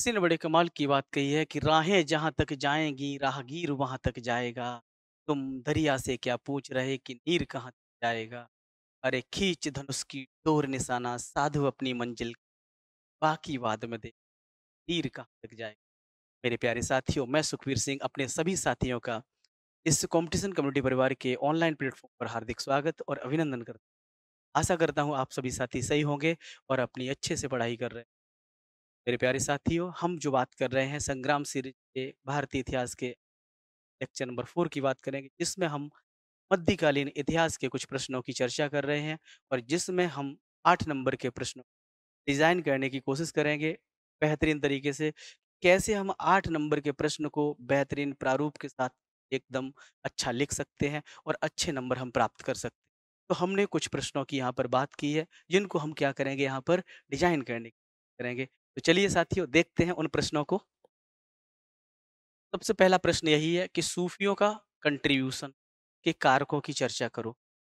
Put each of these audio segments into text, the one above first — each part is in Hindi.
किसी ने बड़े कमाल की बात कही है कि राहें जहां तक जाएंगी राहगीर वहां तक जाएगा तुम दरिया से क्या पूछ रहे कि नीर कहाँ तक जाएगा अरे खींच धनुष की डोर निशाना साधु अपनी मंजिल बाकी वाद में दे नीर कहाँ तक जाएगा मेरे प्यारे साथियों मैं सुखवीर सिंह अपने सभी साथियों का इस कंपटीशन कम्युनिटी परिवार के ऑनलाइन प्लेटफॉर्म पर हार्दिक स्वागत और अभिनंदन करता हूँ आशा करता हूँ आप सभी साथी सही होंगे और अपनी अच्छे से पढ़ाई कर रहे हैं मेरे प्यारे साथियों हम जो बात कर रहे हैं संग्राम सीरीज के भारतीय इतिहास के लेक्चर नंबर फोर की बात करेंगे जिसमें हम मध्यकालीन इतिहास के कुछ प्रश्नों की चर्चा कर रहे हैं और जिसमें हम आठ नंबर के प्रश्नों डिजाइन करने की कोशिश करेंगे बेहतरीन तरीके से कैसे हम आठ नंबर के प्रश्न को बेहतरीन प्रारूप के साथ एकदम अच्छा लिख सकते हैं और अच्छे नंबर हम प्राप्त कर सकते हैं तो हमने कुछ प्रश्नों की यहाँ पर बात की है जिनको हम क्या करेंगे यहाँ पर डिजाइन करने करेंगे तो चलिए साथियों देखते हैं उन प्रश्नों को सबसे पहला प्रश्न यही है कि सूफियों का कंट्रीब्यूशन के कारकों की चर्चा करो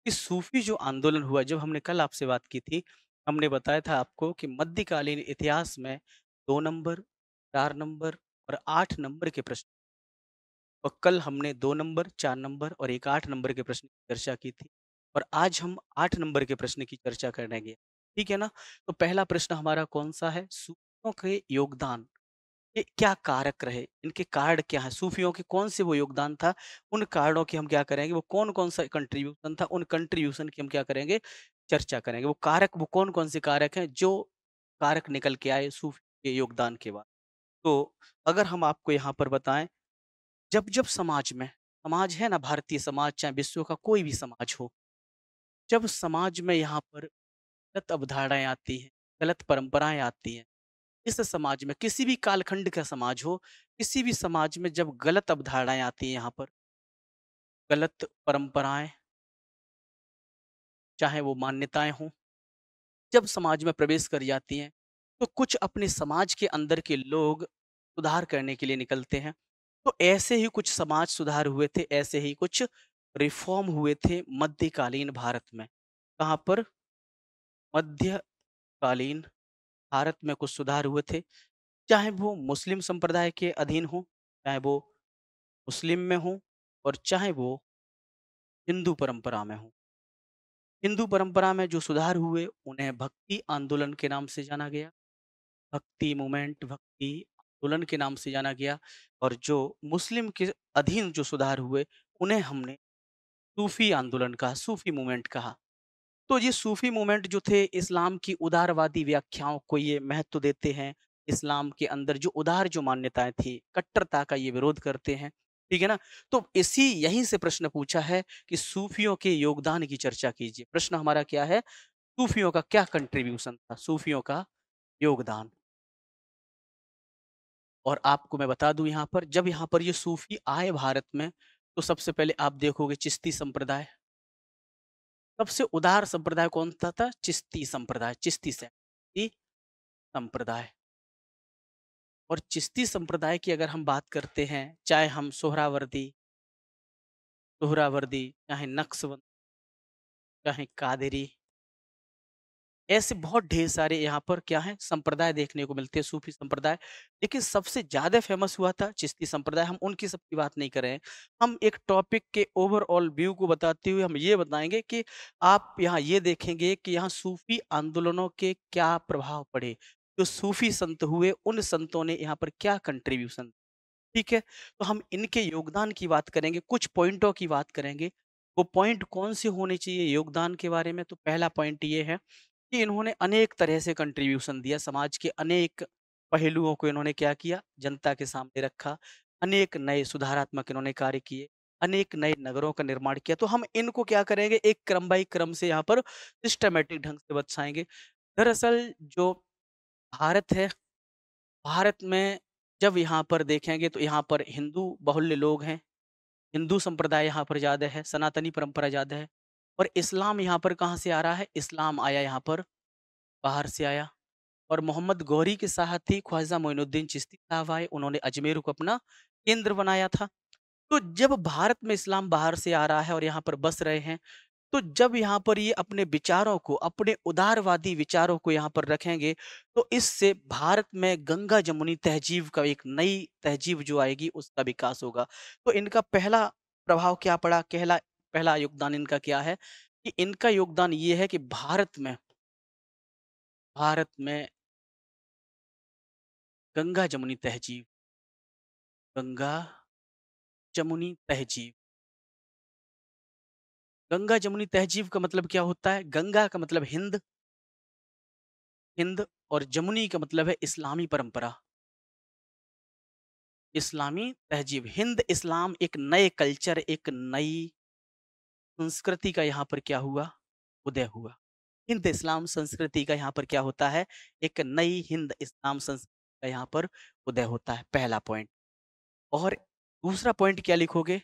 कि सूफी जो आंदोलन हुआ जब हमने कल आपसे बात की थी हमने बताया था आपको कि मध्यकालीन इतिहास में दो नंबर चार नंबर और आठ नंबर के प्रश्न और कल हमने दो नंबर चार नंबर और एक आठ नंबर के प्रश्न की चर्चा की थी और आज हम आठ नंबर के प्रश्न की चर्चा करेंगे ठीक है ना तो पहला प्रश्न हमारा कौन सा है सूफियों के योगदान ये क्या कारक रहे इनके कार्ड क्या है सूफियों के कौन से वो योगदान था उन कार्डों की हम क्या करेंगे वो कौन कौन सा कंट्रीब्यूशन था उन कंट्रीब्यूशन की हम क्या करेंगे चर्चा करेंगे वो कारक वो कौन कौन से कारक हैं जो कारक निकल के आए सूफी के योगदान के बाद तो अगर हम आपको यहाँ पर बताएं जब जब समाज में समाज है ना भारतीय समाज चाहे विश्व का कोई भी समाज हो जब समाज में यहाँ पर गलत अवधारणाएं आती हैं गलत परंपराएं आती हैं इस समाज में किसी भी कालखंड का समाज हो किसी भी समाज में जब गलत अवधारणाएं आती हैं यहाँ पर गलत परंपराएं चाहे वो मान्यताएं हों जब समाज में प्रवेश कर जाती हैं तो कुछ अपने समाज के अंदर के लोग सुधार करने के लिए निकलते हैं तो ऐसे ही कुछ समाज सुधार हुए थे ऐसे ही कुछ रिफॉर्म हुए थे मध्यकालीन भारत में कहाँ पर मध्यकालीन भारत में कुछ सुधार हुए थे चाहे वो मुस्लिम संप्रदाय के अधीन हो चाहे वो मुस्लिम में हो और चाहे वो हिंदू परंपरा में हो हिंदू परंपरा में जो सुधार हुए उन्हें भक्ति आंदोलन के नाम से जाना गया भक्ति मूवमेंट भक्ति आंदोलन के नाम से जाना गया और जो मुस्लिम के अधीन जो सुधार हुए उन्हें हमने सूफी आंदोलन कहा सूफी मूवमेंट कहा तो ये सूफी मूवमेंट जो थे इस्लाम की उदारवादी व्याख्याओं को ये महत्व देते हैं इस्लाम के अंदर जो उदार जो मान्यताएं थी कट्टरता का ये विरोध करते हैं ठीक है ना तो इसी यहीं से प्रश्न पूछा है कि सूफियों के योगदान की चर्चा कीजिए प्रश्न हमारा क्या है सूफियों का क्या कंट्रीब्यूशन था सूफियों का योगदान और आपको मैं बता दूं यहाँ पर जब यहाँ पर ये सूफी आए भारत में तो सबसे पहले आप देखोगे चिश्ती संप्रदाय सबसे उदार संप्रदाय कौन सा था चिश्ती संप्रदाय चिश्ती से संप्रदाय और चिश्ती संप्रदाय की अगर हम बात करते हैं चाहे हम सोहरावर्दी सोहरावर्दी चाहे नक्सबंद चाहे कादरी ऐसे बहुत ढेर सारे यहाँ पर क्या है संप्रदाय देखने को मिलते हैं सूफी संप्रदाय लेकिन सबसे ज्यादा फेमस हुआ था चिश्ती संप्रदाय हम उनकी सबकी बात नहीं कर रहे हैं हम एक टॉपिक के ओवरऑल व्यू को बताते हुए हम ये बताएंगे कि आप यहाँ ये देखेंगे कि यहाँ सूफी आंदोलनों के क्या प्रभाव पड़े जो सूफी संत हुए उन संतों ने यहाँ पर क्या कंट्रीब्यूशन ठीक है तो हम इनके योगदान की बात करेंगे कुछ पॉइंटों की बात करेंगे वो पॉइंट कौन से होने चाहिए योगदान के बारे में तो पहला पॉइंट ये है कि इन्होंने अनेक तरह से कंट्रीब्यूशन दिया समाज के अनेक पहलुओं को इन्होंने क्या किया जनता के सामने रखा अनेक नए सुधारात्मक इन्होंने कार्य किए अनेक नए नगरों का निर्माण किया तो हम इनको क्या करेंगे एक क्रम बाई क्रम से यहाँ पर सिस्टमेटिक ढंग से बचाएंगे दरअसल जो भारत है भारत में जब यहाँ पर देखेंगे तो यहाँ पर हिंदू बहुल्य लोग हैं हिंदू संप्रदाय यहाँ पर ज़्यादा है सनातनी परंपरा ज़्यादा है और इस्लाम यहाँ पर कहाँ से आ रहा है इस्लाम आया यहाँ पर बाहर से आया और मोहम्मद गौरी के साथ ही ख्वाजा मोइनुद्दीन चिश्ती साहब आए उन्होंने अजमेर को अपना केंद्र बनाया था तो जब भारत में इस्लाम बाहर से आ रहा है और यहाँ पर बस रहे हैं तो जब यहाँ पर ये अपने विचारों को अपने उदारवादी विचारों को यहाँ पर रखेंगे तो इससे भारत में गंगा जमुनी तहजीब का एक नई तहजीब जो आएगी उसका विकास होगा तो इनका पहला प्रभाव क्या पड़ा कहला पहला योगदान इनका क्या है कि इनका योगदान ये है कि भारत में भारत में गंगा जमुनी तहजीब गंगा जमुनी तहजीब गंगा जमुनी तहजीब का मतलब क्या होता है गंगा का मतलब हिंद हिंद और जमुनी का मतलब है इस्लामी परंपरा इस्लामी तहजीब हिंद इस्लाम एक नए कल्चर एक नई संस्कृति का यहाँ पर क्या हुआ उदय हुआ हिंद इस्लाम संस्कृति का यहाँ पर क्या होता है एक नई हिंद इस्लाम संस्कृति का यहाँ पर उदय होता है पहला पॉइंट और दूसरा पॉइंट क्या लिखोगे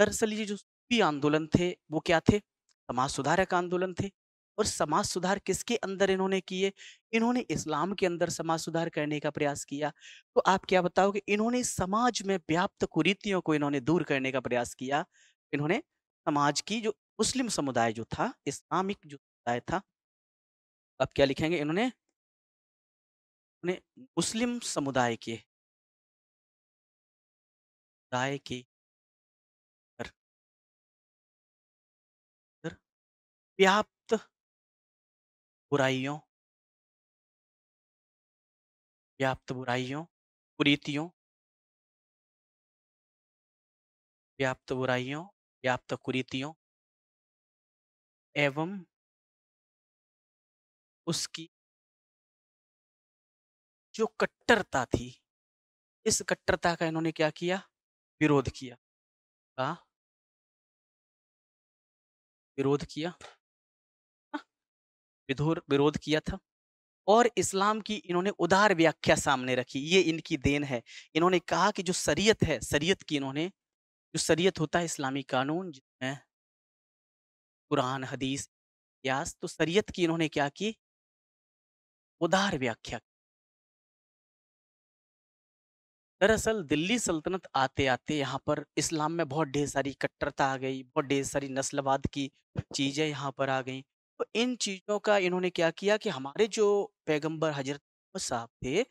दरअसल ये जो सूफी आंदोलन थे वो क्या थे समाज सुधारक आंदोलन थे और समाज सुधार किसके अंदर इन्होंने किए इन्होंने इस्लाम के अंदर समाज सुधार करने का प्रयास किया तो आप क्या बताओगे इन्होंने समाज में व्याप्त कुरीतियों को इन्होंने दूर करने का प्रयास किया इन्होंने समाज की जो मुस्लिम समुदाय जो था इस्लामिक जो समुदाय था अब क्या लिखेंगे इन्होंने अपने मुस्लिम समुदाय के समुदाय के व्याप्त बुराइयों व्याप्त बुराइयों कुरीतियों व्याप्त बुराइयों व्याप्त कुरीतियों एवं उसकी जो कट्टरता थी इस कट्टरता का इन्होंने क्या किया विरोध किया का विरोध किया हाँ, विधुर विरोध किया था और इस्लाम की इन्होंने उदार व्याख्या सामने रखी ये इनकी देन है इन्होंने कहा कि जो शरीयत है शरीयत की इन्होंने जो शरीयत होता है इस्लामी कानून जिसमें कुरान हदीस यास तो शरीयत की इन्होंने क्या की उदार व्याख्या की दरअसल दिल्ली सल्तनत आते आते यहाँ पर इस्लाम में बहुत ढेर सारी कट्टरता आ गई बहुत ढेर सारी नस्लवाद की चीज़ें यहाँ पर आ गई तो इन चीज़ों का इन्होंने क्या किया कि हमारे जो पैगंबर हजरत साहब थे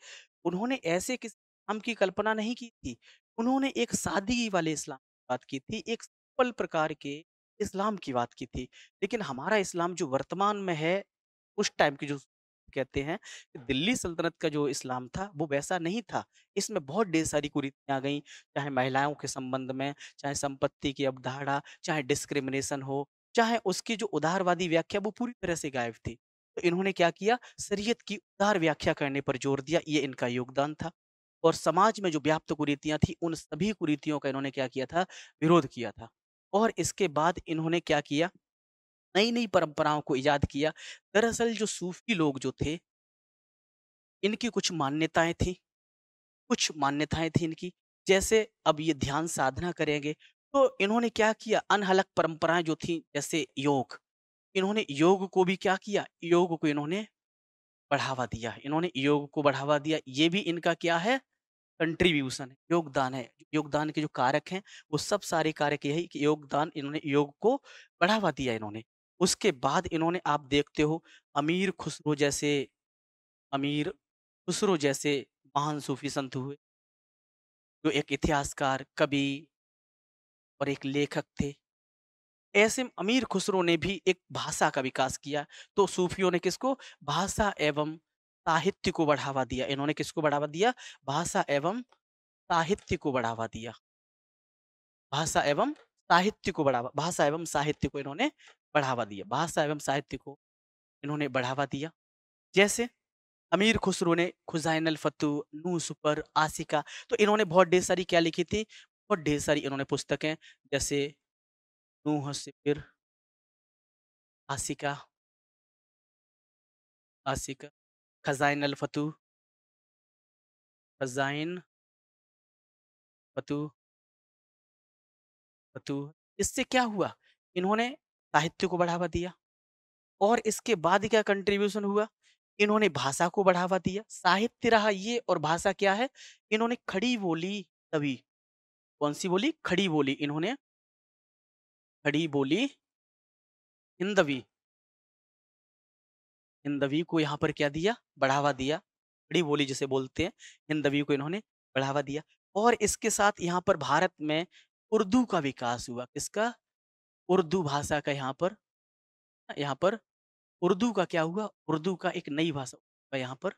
उन्होंने ऐसे किस हम की कल्पना नहीं की थी उन्होंने एक सादगी वाले इस्लाम बात की थी एक सिंपल प्रकार के इस्लाम की बात की थी लेकिन हमारा इस्लाम जो वर्तमान में है उस टाइम की जो कहते हैं कि दिल्ली सल्तनत का जो इस्लाम था वो वैसा नहीं था इसमें बहुत ढेर सारी कुरीतियाँ आ गई चाहे महिलाओं के संबंध में चाहे संपत्ति की अवधारणा चाहे डिस्क्रिमिनेशन हो चाहे उसकी जो उदारवादी व्याख्या वो पूरी तरह से गायब थी तो इन्होंने क्या किया शरीयत की उदार व्याख्या करने पर जोर दिया ये इनका योगदान था और समाज में जो व्याप्त कुरीतियां थी उन सभी कुरीतियों का इन्होंने क्या किया था विरोध किया था और इसके बाद इन्होंने क्या किया नई नई परंपराओं को ईजाद किया दरअसल जो सूफी लोग जो थे इनकी कुछ मान्यताएं थी कुछ मान्यताएं थी इनकी जैसे अब ये ध्यान साधना करेंगे तो इन्होंने क्या किया अनहलक परंपराएं जो थी जैसे योग इन्होंने योग को भी क्या किया योग को इन्होंने बढ़ावा दिया है इन्होंने योग को बढ़ावा दिया ये भी इनका क्या है कंट्रीब्यूशन है योगदान है योगदान के जो कारक हैं वो सब सारे कारक यही कि योगदान इन्होंने योग को बढ़ावा दिया इन्होंने उसके बाद इन्होंने आप देखते हो अमीर खुसरो जैसे अमीर खुसरो जैसे महान सूफी संत हुए जो एक इतिहासकार कवि और एक लेखक थे ऐसे अमीर खुसरो ने भी एक भाषा का विकास किया तो सूफियों ने किसको भाषा एवं साहित्य को बढ़ावा दिया इन्होंने किसको बढ़ावा दिया भाषा एवं साहित्य को बढ़ावा दिया भाषा एवं साहित्य को बढ़ावा भाषा एवं साहित्य को इन्होंने बढ़ावा दिया भाषा एवं साहित्य को इन्होंने बढ़ावा दिया जैसे अमीर खुसरो ने खुजाइन फतू नू सुपर आसिका तो इन्होंने बहुत ढेर सारी क्या लिखी थी बहुत ढेर सारी इन्होंने पुस्तकें जैसे नूह से फिर आसिका आसिका खजाइन फतु खजाइन फतू फतु इससे क्या हुआ इन्होंने साहित्य को बढ़ावा दिया और इसके बाद क्या कंट्रीब्यूशन हुआ इन्होंने भाषा को बढ़ावा दिया साहित्य रहा ये और भाषा क्या है इन्होंने खड़ी बोली तभी कौन सी बोली खड़ी बोली इन्होंने खड़ी बोली हिंदवी हिंदवी को यहाँ पर क्या दिया बढ़ावा दिया खड़ी बोली जिसे बोलते हैं हिंदवी को इन्होंने बढ़ावा दिया और इसके साथ यहाँ पर भारत में उर्दू का विकास हुआ किसका उर्दू भाषा का यहाँ पर यहाँ पर उर्दू का क्या हुआ उर्दू का एक नई भाषा का यहाँ पर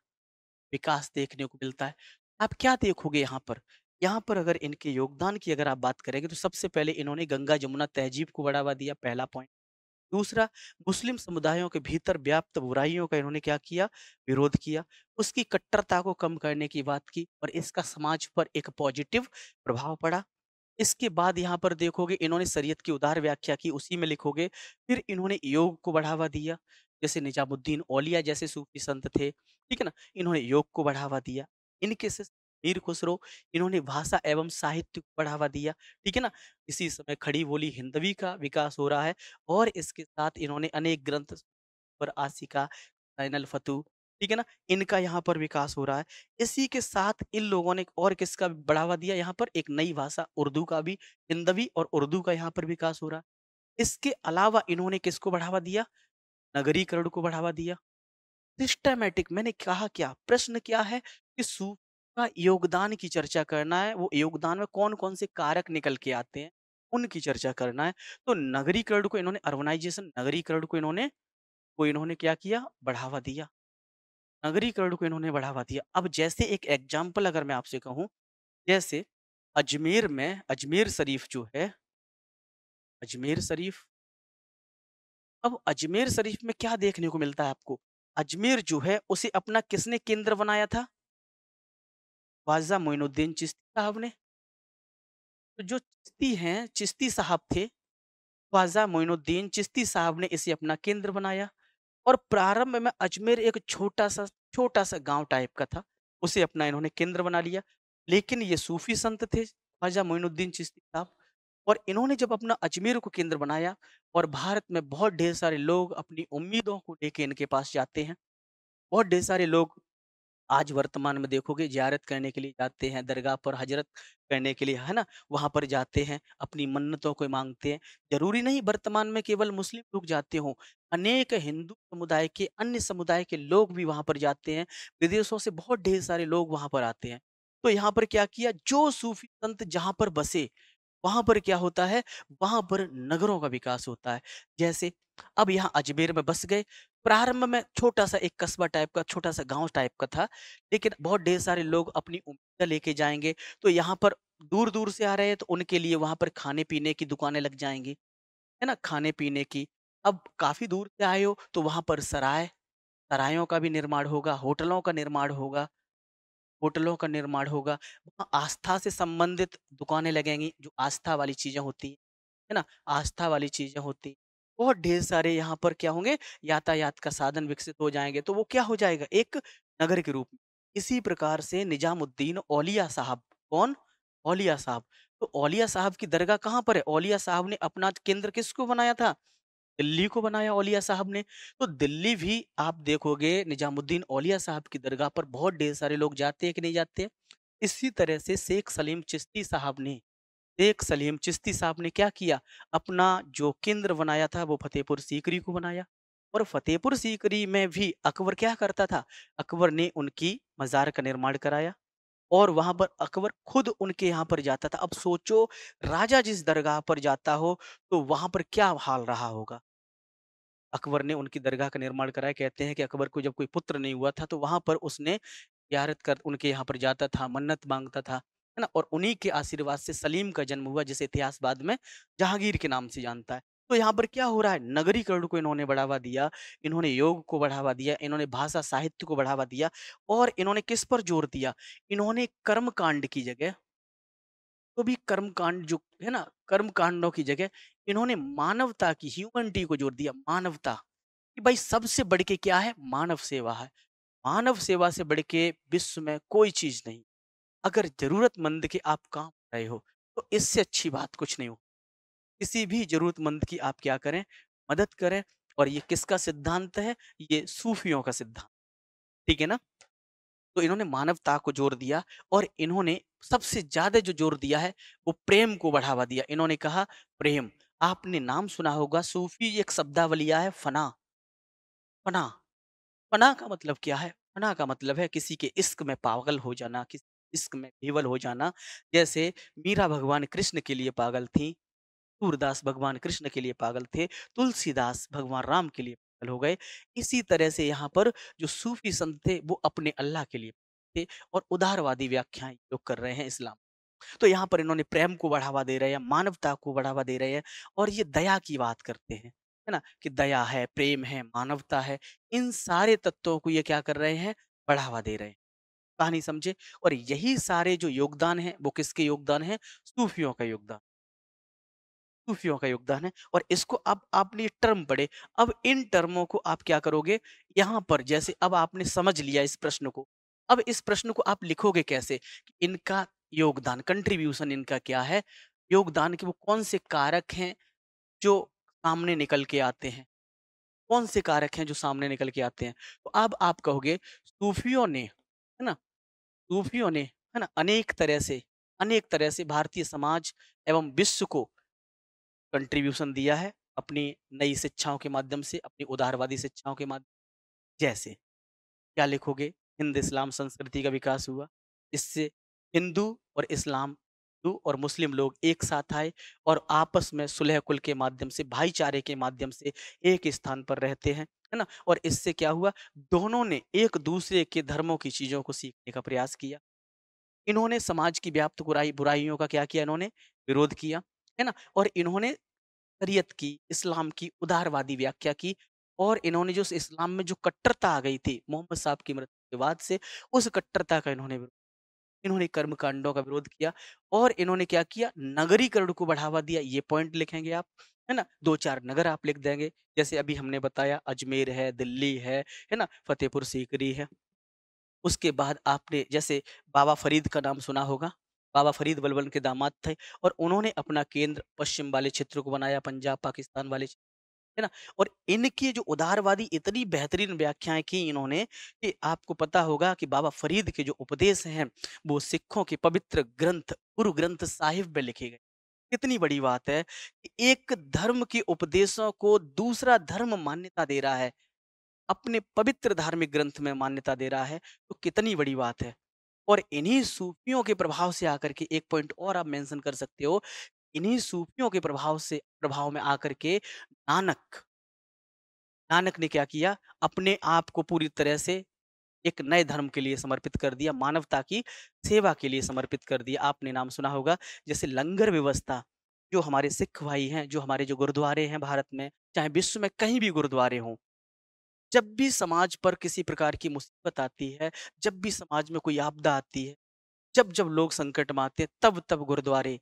विकास देखने को मिलता है आप क्या देखोगे यहाँ पर यहाँ पर अगर इनके योगदान की अगर आप बात करेंगे तो सबसे पहले इन्होंने गंगा जमुना तहजीब को बढ़ावा दिया पहला पॉइंट दूसरा मुस्लिम समुदायों के भीतर व्याप्त बुराइयों का इन्होंने क्या किया विरोध किया उसकी कट्टरता को कम करने की बात की और इसका समाज पर एक पॉजिटिव प्रभाव पड़ा इसके बाद यहाँ पर देखोगे इन्होंने शरीयत की उदार व्याख्या की उसी में लिखोगे फिर इन्होंने योग को बढ़ावा दिया जैसे निजामुद्दीन ओलिया जैसे सूफी संत थे ठीक है ना इन्होंने योग को बढ़ावा दिया इनके से वीर खुसरो इन्होंने भाषा एवं साहित्य को बढ़ावा दिया ठीक है ना इसी समय खड़ी बोली हिंदवी का विकास हो रहा है और इसके साथ इन्होंने अनेक ग्रंथ पर आसिका सैनल फतु ठीक है ना इनका यहाँ पर विकास हो रहा है इसी के साथ इन लोगों ने और किसका बढ़ावा दिया यहाँ पर एक नई भाषा उर्दू का भी हिंदवी और उर्दू का यहाँ पर विकास हो रहा है इसके अलावा इन्होंने किसको बढ़ावा दिया नगरीकरण को बढ़ावा दिया सिस्टमैटिक मैंने कहा क्या प्रश्न क्या है कि सूफ का योगदान की चर्चा करना है वो योगदान में कौन कौन से कारक निकल के आते हैं उनकी चर्चा करना है तो नगरीकरण को इन्होंने अर्बनाइजेशन नगरीकरण को इन्होंने को इन्होंने क्या किया बढ़ावा दिया नगरीकरण को इन्होंने बढ़ावा दिया अब जैसे एक एग्जाम्पल अगर मैं आपसे कहूँ जैसे अजमेर में अजमेर शरीफ जो है अजमेर शरीफ अब अजमेर शरीफ में क्या देखने को मिलता है आपको अजमेर जो है उसे अपना किसने केंद्र बनाया था ख्वाजा मोइनुद्दीन चिश्ती साहब ने तो जो चिश्ती हैं चिश्ती साहब थे ख्वाजा मोइनुद्दीन चिश्ती साहब ने इसे अपना केंद्र बनाया और प्रारंभ में अजमेर एक छोटा सा छोटा सा गांव टाइप का था उसे अपना इन्होंने केंद्र बना लिया लेकिन ये सूफी संत थे ख्वाजा मोइनुद्दीन चिश्ती साहब और इन्होंने जब अपना अजमेर को केंद्र बनाया और भारत में बहुत ढेर सारे लोग अपनी उम्मीदों को लेके इनके पास जाते हैं बहुत ढेर सारे लोग आज वर्तमान में देखोगे जियारत करने के लिए जाते हैं दरगाह पर हजरत करने के लिए है ना वहाँ पर जाते हैं अपनी मन्नतों को मांगते हैं जरूरी नहीं वर्तमान में केवल मुस्लिम लोग जाते हों अनेक हिंदू समुदाय के अन्य समुदाय के लोग भी वहाँ पर जाते हैं विदेशों से बहुत ढेर सारे लोग वहाँ पर आते हैं तो यहाँ पर क्या किया जो सूफी संत जहाँ पर बसे वहां पर क्या होता है वहां पर नगरों का विकास होता है जैसे अब यहाँ अजमेर में बस गए प्रारंभ में छोटा सा एक कस्बा टाइप का छोटा सा गांव टाइप का था लेकिन बहुत ढेर सारे लोग अपनी उम्मीदा लेके जाएंगे तो यहाँ पर दूर दूर से आ रहे हैं तो उनके लिए वहां पर खाने पीने की दुकानें लग जाएंगी है ना खाने पीने की अब काफी दूर से आए हो तो वहां पर सराय सरायों का भी निर्माण होगा होटलों का निर्माण होगा होटलों का निर्माण होगा वहाँ आस्था से संबंधित दुकानें लगेंगी जो आस्था वाली चीज़ें होती हैं है ना आस्था वाली चीज़ें होती बहुत ढेर सारे यहाँ पर क्या होंगे यातायात का साधन विकसित हो जाएंगे तो वो क्या हो जाएगा एक नगर के रूप में इसी प्रकार से निजामुद्दीन औलिया साहब कौन औलिया साहब तो औलिया साहब की दरगाह कहाँ पर है औलिया साहब ने अपना केंद्र किसको बनाया था दिल्ली को बनाया ओलिया साहब ने तो दिल्ली भी आप देखोगे निजामुद्दीन ओलिया साहब की दरगाह पर बहुत ढेर सारे लोग जाते हैं कि नहीं जाते इसी तरह से शेख सलीम चिश्ती साहब ने शेख सलीम चिश्ती साहब ने क्या किया अपना जो केंद्र बनाया था वो फतेहपुर सीकरी को बनाया और फतेहपुर सीकरी में भी अकबर क्या करता था अकबर ने उनकी मज़ार का निर्माण कराया और वहां पर अकबर खुद उनके यहाँ पर जाता था अब सोचो राजा जिस दरगाह पर जाता हो तो वहां पर क्या हाल रहा होगा अकबर ने उनकी दरगाह का निर्माण कराया कहते हैं कि अकबर को जब कोई पुत्र नहीं हुआ था तो वहाँ पर उसने यारत कर उनके यहाँ पर जाता था मन्नत मांगता था है ना और उन्हीं के आशीर्वाद से सलीम का जन्म हुआ जिसे इतिहास बाद में जहांगीर के नाम से जानता है तो यहाँ पर क्या हो रहा है नगरीकरण को इन्होंने बढ़ावा दिया इन्होंने योग को बढ़ावा दिया इन्होंने भाषा साहित्य को बढ़ावा दिया और इन्होंने किस पर जोर दिया इन्होंने कर्म कांड की जगह तो भी कर्म कांड जो है ना कर्म की जगह इन्होंने मानवता की ह्यूमनिटी को जोड़ दिया मानवता कि भाई सबसे बढ़ के क्या है मानव सेवा है मानव सेवा से बढ़ के विश्व में कोई चीज नहीं अगर जरूरतमंद के आप काम रहे हो तो इससे अच्छी बात कुछ नहीं हो किसी भी जरूरतमंद की आप क्या करें मदद करें और ये किसका सिद्धांत है ये सूफियों का सिद्धांत ठीक है ना तो इन्होंने मानवता को जोर दिया और इन्होंने सबसे ज्यादा जो जोर दिया है वो प्रेम को बढ़ावा दिया इन्होंने कहा प्रेम आपने नाम सुना होगा सूफी एक शब्दावलिया है फना फना फना का मतलब क्या है फना का मतलब है किसी के इश्क में पागल हो जाना किसी इश्क में केवल हो जाना जैसे मीरा भगवान कृष्ण के लिए पागल थी सूरदास भगवान कृष्ण के लिए पागल थे तुलसीदास भगवान राम के लिए पागल हो गए इसी तरह से यहाँ पर जो सूफी संत थे वो अपने अल्लाह के लिए थे और उदारवादी व्याख्याएं लोग कर रहे हैं इस्लाम तो यहाँ पर इन्होंने प्रेम को बढ़ावा दे रहे हैं मानवता को बढ़ावा दे रहे हैं और ये दया की बात करते हैं है ना कि दया है प्रेम है मानवता है इन सारे तत्वों को ये क्या कर रहे हैं बढ़ावा दे रहे हैं कहानी समझे और यही सारे जो योगदान है वो किसके योगदान है सूफियों का योगदान सूफियों का योगदान है और इसको अब आपने टर्म पढ़े अब इन टर्मों को आप क्या करोगे यहाँ पर जैसे अब आपने समझ लिया इस प्रश्न को अब इस प्रश्न को आप लिखोगे कैसे कि इनका योगदान कंट्रीब्यूशन इनका क्या है योगदान के वो कौन से कारक हैं जो सामने निकल के आते हैं कौन से कारक हैं जो सामने निकल के आते हैं तो अब आप कहोगे सूफियों ने है ना सूफियों ने है ना अनेक तरह से अनेक तरह से भारतीय समाज एवं विश्व को कंट्रीब्यूशन दिया है अपनी नई शिक्षाओं के माध्यम से अपनी उदारवादी शिक्षाओं के माध्यम जैसे क्या लिखोगे हिंद इस्लाम संस्कृति का विकास हुआ इससे हिंदू और इस्लाम हिंदू और मुस्लिम लोग एक साथ आए और आपस में सुलह कुल के माध्यम से भाईचारे के माध्यम से एक स्थान पर रहते हैं है ना और इससे क्या हुआ दोनों ने एक दूसरे के धर्मों की चीज़ों को सीखने का प्रयास किया इन्होंने समाज की व्याप्त बुराई बुराइयों का क्या किया इन्होंने विरोध किया है ना और इन्होंने शरीयत की इस्लाम की उदारवादी व्याख्या की और इन्होंने जो इस्लाम में जो कट्टरता आ गई थी मोहम्मद साहब की मृत्यु के बाद से उस कट्टरता का इन्होंने विरोध इन्होंने कर्मकांडों का विरोध किया और इन्होंने क्या किया नगरीकरण को बढ़ावा दिया ये पॉइंट लिखेंगे आप है ना दो चार नगर आप लिख देंगे जैसे अभी हमने बताया अजमेर है दिल्ली है है ना फतेहपुर सीकरी है उसके बाद आपने जैसे बाबा फरीद का नाम सुना होगा बाबा फरीद बलबन के दामाद थे और उन्होंने अपना केंद्र पश्चिम वाले क्षेत्र को बनाया पंजाब पाकिस्तान वाले है ना और इनकी जो उदारवादी इतनी बेहतरीन व्याख्याएं की इन्होंने कि आपको पता होगा कि बाबा फरीद के जो उपदेश हैं वो सिखों के पवित्र ग्रंथ गुरु ग्रंथ साहिब में लिखे गए कितनी बड़ी बात है कि एक धर्म के उपदेशों को दूसरा धर्म मान्यता दे रहा है अपने पवित्र धार्मिक ग्रंथ में मान्यता दे रहा है तो कितनी बड़ी बात है और इन्हीं सूफियों के प्रभाव से आकर के एक पॉइंट और आप मेंशन कर सकते हो इन्हीं सूफियों के प्रभाव से प्रभाव में आकर के नानक नानक ने क्या किया अपने आप को पूरी तरह से एक नए धर्म के लिए समर्पित कर दिया मानवता की सेवा के लिए समर्पित कर दिया आपने नाम सुना होगा जैसे लंगर व्यवस्था जो हमारे सिख भाई हैं जो हमारे जो गुरुद्वारे हैं भारत में चाहे विश्व में कहीं भी गुरुद्वारे हों जब भी समाज पर किसी प्रकार की मुसीबत आती है जब भी समाज में कोई आपदा आती है जब जब लोग संकट में आते हैं तब तब गुरुद्वारे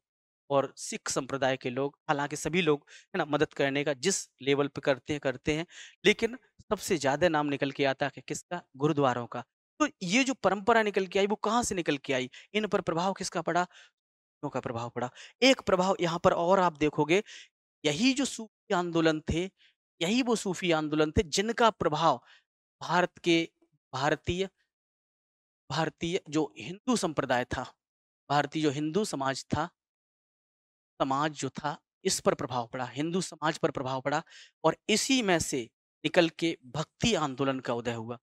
और सिख संप्रदाय के लोग हालांकि सभी लोग है ना मदद करने का जिस लेवल पे करते हैं करते हैं लेकिन सबसे ज़्यादा नाम निकल के आता है किसका गुरुद्वारों का तो ये जो परंपरा निकल के आई वो कहाँ से निकल के आई इन पर प्रभाव किसका पड़ा का प्रभाव पड़ा एक प्रभाव यहाँ पर और आप देखोगे यही जो सूफी आंदोलन थे यही वो सूफी आंदोलन थे जिनका प्रभाव भारत के भारतीय भारतीय जो हिंदू संप्रदाय था भारतीय जो हिंदू समाज था समाज जो था इस पर प्रभाव पड़ा हिंदू समाज पर प्रभाव पड़ा और इसी में से निकल के भक्ति आंदोलन का उदय हुआ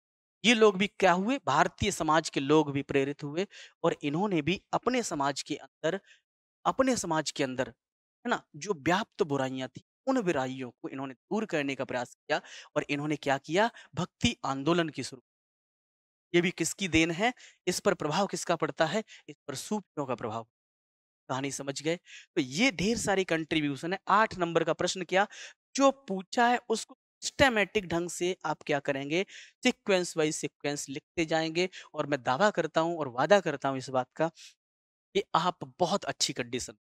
ये लोग भी क्या हुए भारतीय समाज के लोग भी प्रेरित हुए और इन्होंने भी अपने समाज के अंदर अपने समाज के अंदर है ना जो व्याप्त बुराइयां थी उन बुराइयों को इन्होंने दूर करने का प्रयास किया और इन्होंने क्या किया भक्ति आंदोलन की शुरू ये भी किसकी देन है इस पर प्रभाव किसका पड़ता है इस पर सूफियों का प्रभाव कहानी समझ गए तो ये ढेर सारी कंट्रीब्यूशन है आठ नंबर का प्रश्न किया जो पूछा है उसको सिस्टमेटिक ढंग से आप क्या करेंगे सिक्वेंस वाइज सिक्वेंस लिखते जाएंगे और मैं दावा करता हूँ और वादा करता हूँ इस बात का कि आप बहुत अच्छी कंडीशन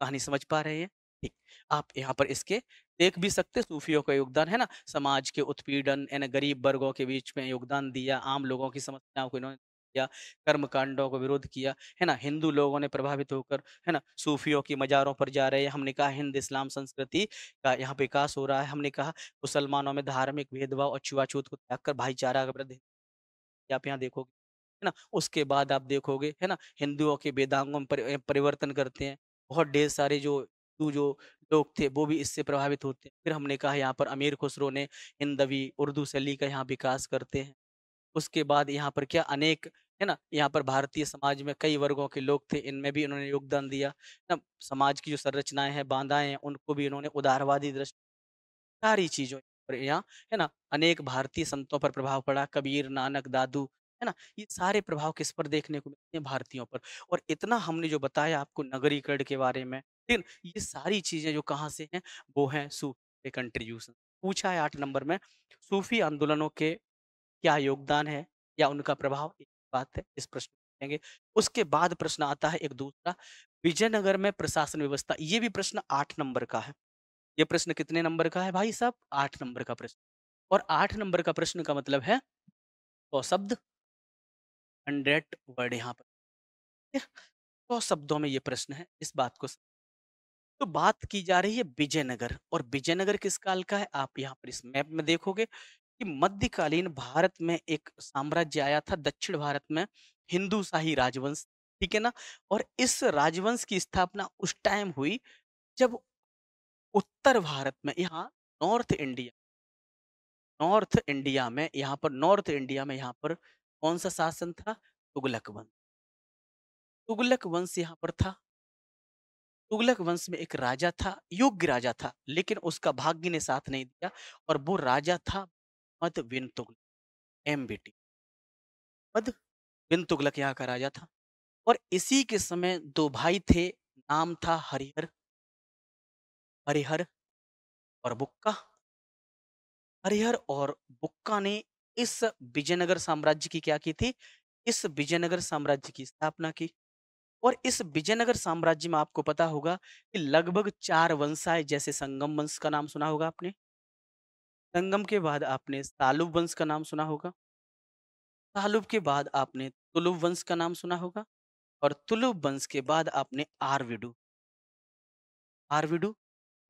कहानी समझ पा रहे हैं ठीक आप यहाँ पर इसके देख भी सकते सूफियों का योगदान है ना समाज के उत्पीड़न यानी गरीब वर्गों के बीच में योगदान दिया आम लोगों की समस्याओं को इन्होंने किया कर्म कांडों का विरोध किया है ना हिंदू लोगों ने प्रभावित होकर है ना सूफियों की मज़ारों पर जा रहे हैं हमने कहा हिंद इस्लाम संस्कृति का यहाँ विकास हो रहा है हमने कहा मुसलमानों में धार्मिक भेदभाव और छुआछूत को त्याग कर भाईचारा का वृद्धि आप यहाँ देखोगे है ना उसके बाद आप देखोगे है ना हिंदुओं के वेदांगों में पर, परिवर्तन करते हैं बहुत ढेर सारे जो हिंदू जो लोग थे वो भी इससे प्रभावित होते हैं फिर हमने कहा यहाँ पर अमीर खुसरो ने हिंदवी उर्दू शैली का यहाँ विकास करते हैं उसके बाद यहाँ पर क्या अनेक है ना यहाँ पर भारतीय समाज में कई वर्गों के लोग थे इनमें भी इन्होंने योगदान दिया ना समाज की जो संरचनाएं हैं बांधाएं हैं उनको भी इन्होंने उदारवादी दृष्टि सारी चीजों पर यहाँ है ना अनेक भारतीय संतों पर प्रभाव पड़ा कबीर नानक दादू है ना ये सारे प्रभाव किस पर देखने को मिलते हैं भारतीयों पर और इतना हमने जो बताया आपको नगरीकरण के बारे में लेकिन ये सारी चीजें जो कहाँ से हैं वो हैं सूफी कंट्रीब्यूशन पूछा है आठ नंबर में सूफी आंदोलनों के क्या योगदान है या उनका प्रभाव बात है इस प्रश्न देंगे उसके बाद प्रश्न आता है एक दूसरा विजयनगर में प्रशासन व्यवस्था ये भी प्रश्न आठ नंबर का है ये प्रश्न कितने नंबर का है भाई साहब आठ नंबर का प्रश्न और आठ नंबर का प्रश्न का मतलब है तो शब्द हंड्रेड वर्ड यहाँ पर तो शब्दों में ये प्रश्न है इस बात को तो बात की जा रही है विजयनगर और विजयनगर किस काल का है आप यहाँ पर इस मैप में देखोगे कि मध्यकालीन भारत में एक साम्राज्य आया था दक्षिण भारत में हिंदू शाही राजवंश ठीक है ना और इस राजवंश की स्थापना उस टाइम हुई जब उत्तर भारत में यहाँ नॉर्थ इंडिया नॉर्थ इंडिया में यहाँ पर नॉर्थ इंडिया में यहाँ पर कौन सा शासन था तुगलक वंश तुगलक वंश यहाँ पर था तुगलक वंश में एक राजा था योग्य राजा था लेकिन उसका भाग्य ने साथ नहीं दिया और वो राजा था मध्य bin Tughlaq M B T मध्य बिन तुगलक यहाँ का राजा था और इसी के समय दो भाई थे नाम था हरिहर हरिहर और बुक्का हरिहर और बुक्का ने इस विजयनगर साम्राज्य की क्या की थी इस विजयनगर साम्राज्य की स्थापना की और इस विजयनगर साम्राज्य में आपको पता होगा कि लगभग चार वंशाए जैसे संगम वंश का नाम सुना होगा आपने संगम के बाद आपने तालुब वंश का नाम सुना होगा तालुब के बाद आपने तुलुब वंश का नाम सुना होगा और तुलुब वंश के बाद आपने आरविडू आरविडू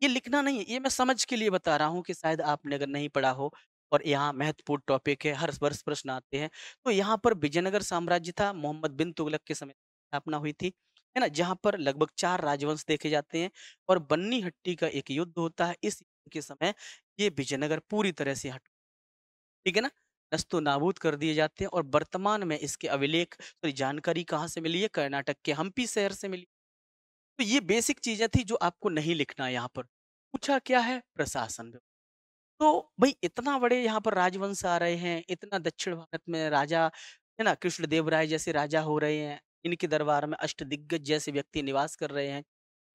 ये लिखना नहीं है ये मैं समझ के लिए बता रहा हूँ कि शायद आपने अगर नहीं पढ़ा हो और यहाँ महत्वपूर्ण टॉपिक है हर वर्ष प्रश्न आते हैं तो यहाँ पर विजयनगर साम्राज्य था मोहम्मद बिन तुगलक के समय स्थापना हुई थी है ना जहाँ पर लगभग चार राजवंश देखे जाते हैं और बन्नी हट्टी का एक युद्ध होता है इस युद्ध के समय ये विजयनगर पूरी तरह से हट ठीक है ना नस्तो नाबूद कर दिए जाते हैं और वर्तमान में इसके अभिलेख सॉरी जानकारी कहाँ से मिली है कर्नाटक के हम्पी शहर से मिली तो ये बेसिक चीजें थी जो आपको नहीं लिखना है यहाँ पर पूछा क्या है प्रशासन तो भाई इतना बड़े यहाँ पर राजवंश आ रहे हैं इतना दक्षिण भारत में राजा है ना कृष्णदेव राय जैसे राजा हो रहे हैं इनके दरबार में अष्ट दिग्गज जैसे व्यक्ति निवास कर रहे हैं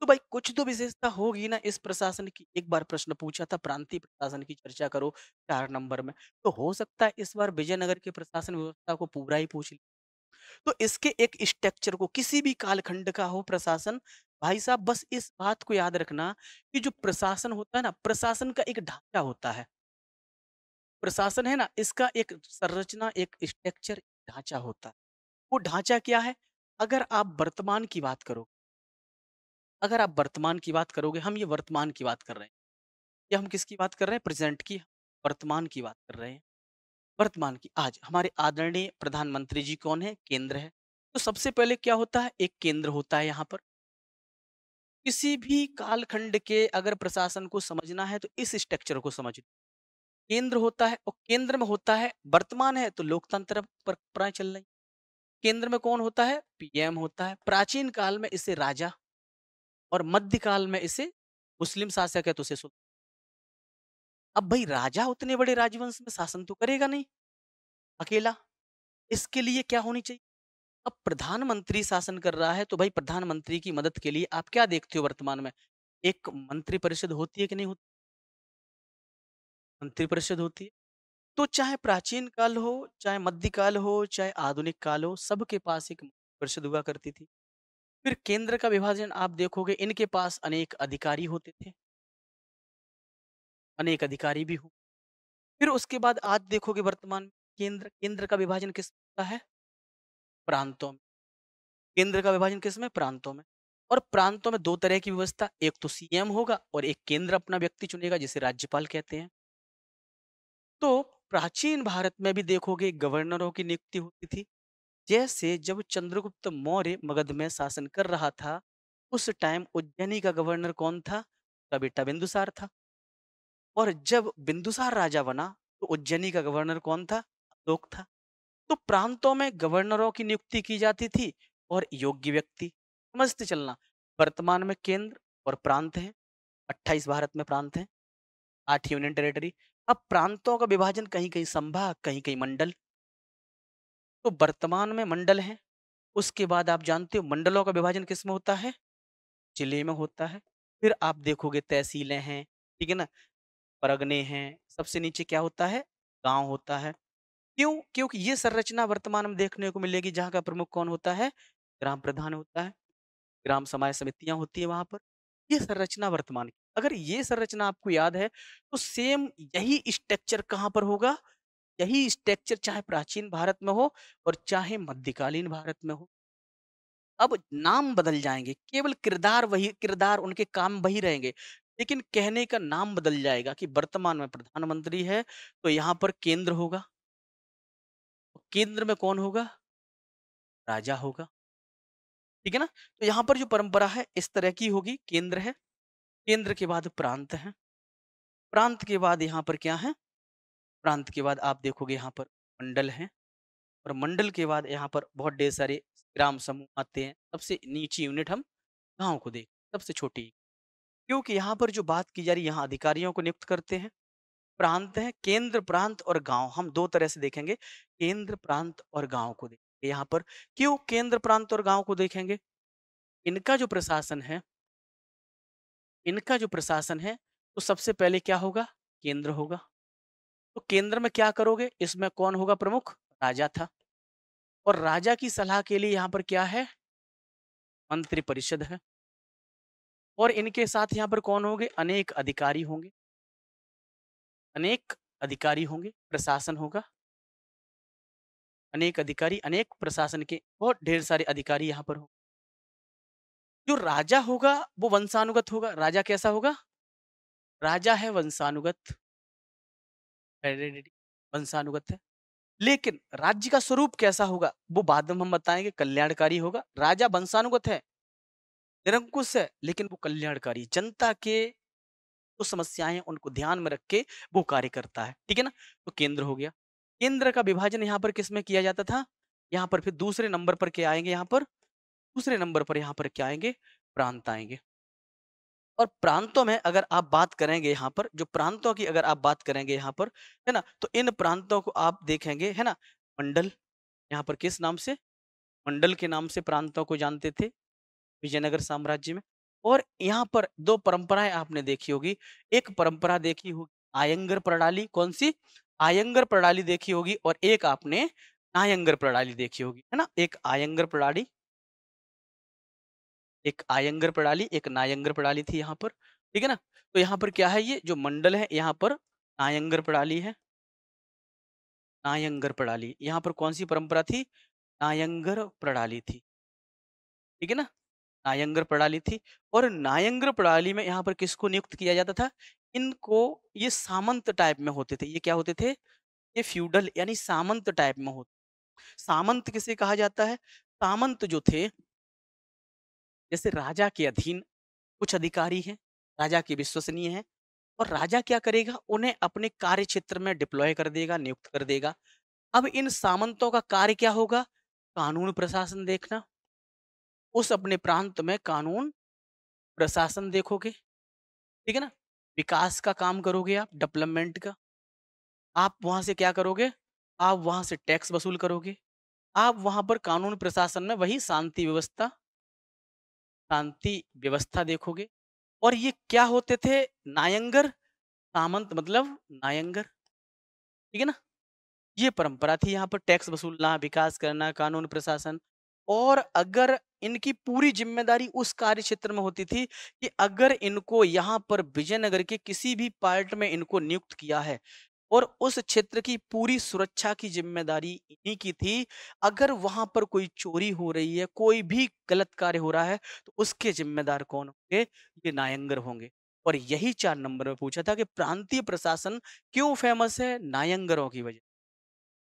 तो भाई कुछ तो विशेषता होगी ना इस प्रशासन की एक बार प्रश्न पूछा था प्रांतीय प्रशासन की चर्चा करो चार नंबर में तो हो सकता है इस बार विजयनगर के प्रशासन व्यवस्था को पूरा ही पूछ लिया तो इसके एक स्ट्रक्चर को किसी भी कालखंड का हो प्रशासन भाई साहब बस इस बात को याद रखना कि जो प्रशासन होता है ना प्रशासन का एक ढांचा होता है प्रशासन है ना इसका एक संरचना एक स्ट्रक्चर ढांचा होता है वो ढांचा क्या है अगर आप वर्तमान की बात करो अगर आप वर्तमान की बात करोगे हम ये वर्तमान की बात कर रहे हैं या हम किसकी बात कर रहे हैं प्रेजेंट की वर्तमान की बात कर रहे हैं वर्तमान की आज हमारे आदरणीय प्रधानमंत्री जी कौन है केंद्र है तो सबसे पहले क्या होता है एक केंद्र होता है यहाँ पर किसी भी कालखंड के अगर प्रशासन को समझना है तो इस स्ट्रक्चर को समझ केंद्र होता है और केंद्र में होता है वर्तमान है तो लोकतंत्र पर प्राय चल रही केंद्र में कौन होता है पीएम होता है प्राचीन काल में इसे राजा और मध्यकाल में इसे मुस्लिम शासक है तो उसे अब भाई राजा उतने बड़े राजवंश में शासन तो करेगा नहीं अकेला इसके लिए क्या होनी चाहिए अब प्रधानमंत्री शासन कर रहा है तो भाई प्रधानमंत्री की मदद के लिए आप क्या देखते हो वर्तमान में एक मंत्रिपरिषद होती है कि नहीं होती मंत्रिपरिषद होती है तो चाहे प्राचीन काल हो चाहे मध्यकाल हो चाहे आधुनिक काल हो सबके पास एक परिषद हुआ करती थी फिर केंद्र का विभाजन आप देखोगे इनके पास अनेक अधिकारी होते थे अनेक अधिकारी भी हो फिर उसके बाद आज देखोगे वर्तमान केंद्र केंद्र का विभाजन किस का है प्रांतों में केंद्र का विभाजन किस में प्रांतों में और प्रांतों में दो तरह की व्यवस्था एक तो सीएम होगा और एक केंद्र अपना व्यक्ति चुनेगा जिसे राज्यपाल कहते हैं तो प्राचीन भारत में भी देखोगे गवर्नरों की नियुक्ति होती थी जैसे जब चंद्रगुप्त मौर्य मगध में शासन कर रहा था उस टाइम उज्जैनी का गवर्नर कौन था उसका बेटा बिंदुसार था और जब बिंदुसार राजा बना तो उज्जैनी का गवर्नर कौन था अशोक था तो प्रांतों में गवर्नरों की नियुक्ति की जाती थी और योग्य व्यक्ति समझते चलना वर्तमान में केंद्र और प्रांत है अट्ठाईस भारत में प्रांत है आठ यूनियन टेरिटरी अब प्रांतों का विभाजन कहीं कहीं संभाग कहीं कहीं मंडल तो वर्तमान में मंडल है उसके बाद आप जानते हो मंडलों का विभाजन किस में होता है जिले में होता है फिर आप देखोगे तहसीलें हैं ठीक है ना परगने हैं सबसे नीचे क्या होता है गांव होता है क्यों क्योंकि ये संरचना वर्तमान में देखने को मिलेगी जहाँ का प्रमुख कौन होता है ग्राम प्रधान होता है ग्राम समाज समितियां होती है वहां पर ये संरचना वर्तमान की अगर ये संरचना आपको याद है तो सेम यही स्ट्रक्चर कहाँ पर होगा यही स्ट्रक्चर चाहे प्राचीन भारत में हो और चाहे मध्यकालीन भारत में हो अब नाम बदल जाएंगे केवल किरदार वही किरदार उनके काम वही रहेंगे लेकिन कहने का नाम बदल जाएगा कि वर्तमान में प्रधानमंत्री है तो यहाँ पर केंद्र होगा केंद्र में कौन होगा राजा होगा ठीक है ना तो यहाँ पर जो परंपरा है इस तरह की होगी केंद्र है केंद्र के बाद प्रांत है प्रांत के बाद यहाँ पर क्या है प्रांत के बाद आप देखोगे यहाँ पर मंडल है और मंडल के बाद यहाँ पर बहुत ढेर सारे ग्राम समूह आते हैं सबसे नीची यूनिट हम गाँव को देख सबसे छोटी क्योंकि यहाँ पर जो बात की जा रही है यहाँ अधिकारियों को नियुक्त करते हैं प्रांत है केंद्र प्रांत और गांव हम दो तरह से देखेंगे केंद्र प्रांत और गांव को देखेंगे यहाँ पर क्यों केंद्र प्रांत और गांव को देखेंगे इनका जो प्रशासन है इनका जो प्रशासन है तो सबसे पहले क्या होगा केंद्र होगा तो केंद्र में क्या करोगे इसमें कौन होगा प्रमुख राजा था और राजा की सलाह के लिए यहाँ पर क्या है मंत्रिपरिषद है और इनके साथ यहाँ पर कौन होंगे अनेक अधिकारी होंगे अनेक अधिकारी होंगे प्रशासन होगा अनेक अधिकारी अनेक प्रशासन के बहुत ढेर सारे अधिकारी यहाँ पर होंगे जो राजा होगा वो वंशानुगत होगा राजा कैसा होगा राजा है वंशानुगत आइडेंटिटी वंशानुगत है लेकिन राज्य का स्वरूप कैसा होगा वो बाद में हम बताएंगे कल्याणकारी होगा राजा वंशानुगत है निरंकुश है लेकिन वो कल्याणकारी जनता के तो समस्याएं उनको ध्यान में रख के वो कार्य करता है ठीक है ना तो केंद्र हो गया केंद्र का विभाजन यहाँ पर किसमें किया जाता था यहाँ पर फिर दूसरे नंबर पर क्या आएंगे यहाँ पर दूसरे नंबर पर यहाँ पर क्या आएंगे प्रांत आएंगे और प्रांतों में अगर आप बात करेंगे यहाँ पर जो प्रांतों की अगर आप बात करेंगे यहाँ पर है ना तो इन प्रांतों को आप देखेंगे है ना मंडल यहाँ पर किस नाम से मंडल के नाम से प्रांतों को जानते थे विजयनगर साम्राज्य में और यहाँ पर दो परंपराएं आपने देखी होगी एक परंपरा देखी होगी आयंगर प्रणाली कौन सी आयंगर प्रणाली देखी होगी और एक आपने नायंगर प्रणाली देखी होगी है ना एक आयंगर प्रणाली एक आयंगर प्रणाली एक नायंगर प्रणाली थी यहाँ पर ठीक है ना तो यहाँ पर क्या है ये जो मंडल है यहाँ पर नायंगर प्रणाली है नायंगर प्रणाली यहाँ पर कौन सी परंपरा थी नायंगर प्रणाली थी ठीक है ना नायंगर प्रणाली थी और नायंगर प्रणाली में यहाँ पर किसको नियुक्त किया जाता था इनको ये सामंत टाइप में होते थे ये क्या होते थे ये फ्यूडल यानी सामंत टाइप में होते सामंत किसे कहा जाता है सामंत जो थे जैसे राजा के अधीन कुछ अधिकारी हैं राजा के विश्वसनीय हैं और राजा क्या करेगा उन्हें अपने कार्य क्षेत्र में डिप्लॉय कर देगा नियुक्त कर देगा अब इन सामंतों का कार्य क्या होगा कानून प्रशासन देखना उस अपने प्रांत में कानून प्रशासन देखोगे ठीक है ना विकास का काम करोगे आप डेवलपमेंट का आप वहां से क्या करोगे आप वहां से टैक्स वसूल करोगे आप वहां पर कानून प्रशासन में वही शांति व्यवस्था शांति व्यवस्था देखोगे और ये क्या होते थे नायंगर सामंत मतलब नायंगर ठीक है ना ये परंपरा थी यहाँ पर टैक्स वसूलना विकास करना कानून प्रशासन और अगर इनकी पूरी जिम्मेदारी उस कार्य क्षेत्र में होती थी कि अगर इनको यहाँ पर विजयनगर के किसी भी पार्ट में इनको नियुक्त किया है और उस क्षेत्र की पूरी सुरक्षा की जिम्मेदारी इन्हीं की थी अगर वहां पर कोई चोरी हो रही है कोई भी गलत कार्य हो रहा है तो उसके जिम्मेदार कौन होंगे ये नायंगर होंगे और यही चार नंबर में पूछा था कि प्रांतीय प्रशासन क्यों फेमस है नायंगरों की वजह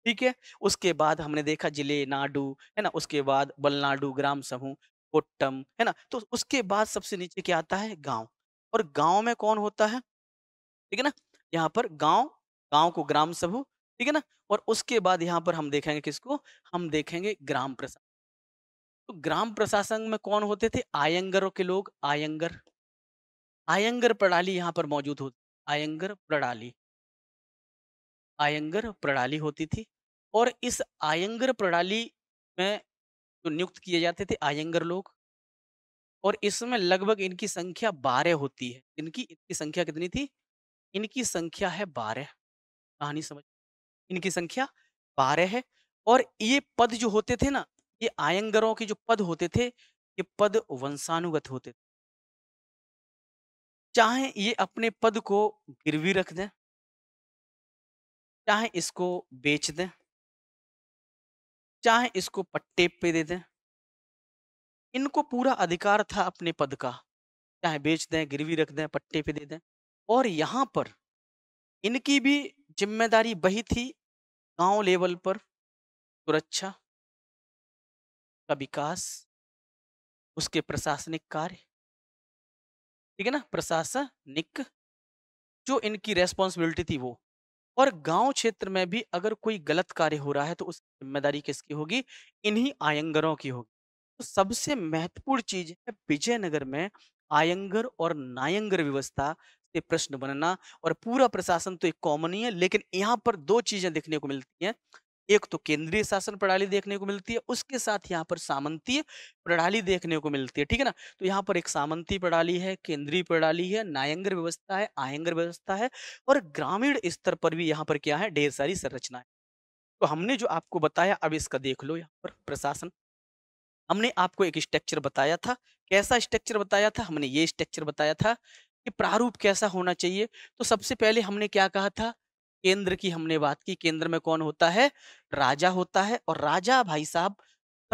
ठीक है उसके बाद हमने देखा जिले नाडू है ना उसके बाद बलनाडु ग्राम समूह कोट्टम है ना तो उसके बाद सबसे नीचे क्या आता है गाँव और गाँव में कौन होता है ठीक है ना यहाँ पर गांव गांव को ग्राम सभु ठीक है ना और उसके बाद यहाँ पर हम देखेंगे किसको हम देखेंगे ग्राम प्रशासन तो ग्राम प्रशासन में कौन होते थे आयंगरों के लोग आयंगर आयंगर प्रणाली यहाँ पर मौजूद होती आयंगर प्रणाली आयंगर प्रणाली होती थी और इस आयंगर प्रणाली में जो नियुक्त किए जाते थे आयंगर लोग और इसमें लगभग इनकी संख्या बारह होती है इनकी इनकी संख्या कितनी थी इनकी संख्या है बारह कहानी समझ इनकी संख्या बारह है और ये पद जो होते थे ना ये आयंगरों के जो पद होते थे ये पद वंशानुगत होते थे चाहे ये अपने पद को गिरवी रख दें चाहे इसको बेच दें चाहे इसको पट्टे पे दे दें इनको पूरा अधिकार था अपने पद का चाहे बेच दें गिरवी रख दें पट्टे पे दे दें और यहाँ पर इनकी भी जिम्मेदारी वही थी गांव लेवल पर सुरक्षा का विकास उसके प्रशासनिक कार्य ठीक है ना प्रशासनिक जो इनकी रेस्पॉन्सिबिलिटी थी वो और गांव क्षेत्र में भी अगर कोई गलत कार्य हो रहा है तो उसकी जिम्मेदारी किसकी होगी इन्हीं आयंगरों की होगी तो सबसे महत्वपूर्ण चीज है विजयनगर में आयंगर और नायंगर व्यवस्था से प्रश्न बनना और पूरा प्रशासन तो एक कॉमन ही है लेकिन यहाँ पर दो चीजें देखने को मिलती हैं एक तो केंद्रीय शासन प्रणाली देखने को मिलती है उसके साथ यहाँ पर सामंतीय प्रणाली देखने को मिलती है ठीक है ना तो यहाँ पर एक सामंती प्रणाली है केंद्रीय प्रणाली है नायंगर व्यवस्था है आयंगर व्यवस्था है और ग्रामीण स्तर पर भी यहाँ पर क्या है ढेर सारी संरचना है तो हमने जो आपको बताया अब इसका देख लो यहाँ पर प्रशासन हमने आपको एक स्ट्रक्चर बताया था कैसा स्ट्रक्चर बताया था हमने ये स्ट्रक्चर बताया था कि प्रारूप कैसा होना चाहिए तो सबसे पहले हमने क्या कहा था केंद्र की हमने बात की केंद्र में कौन होता है राजा होता है और राजा भाई साहब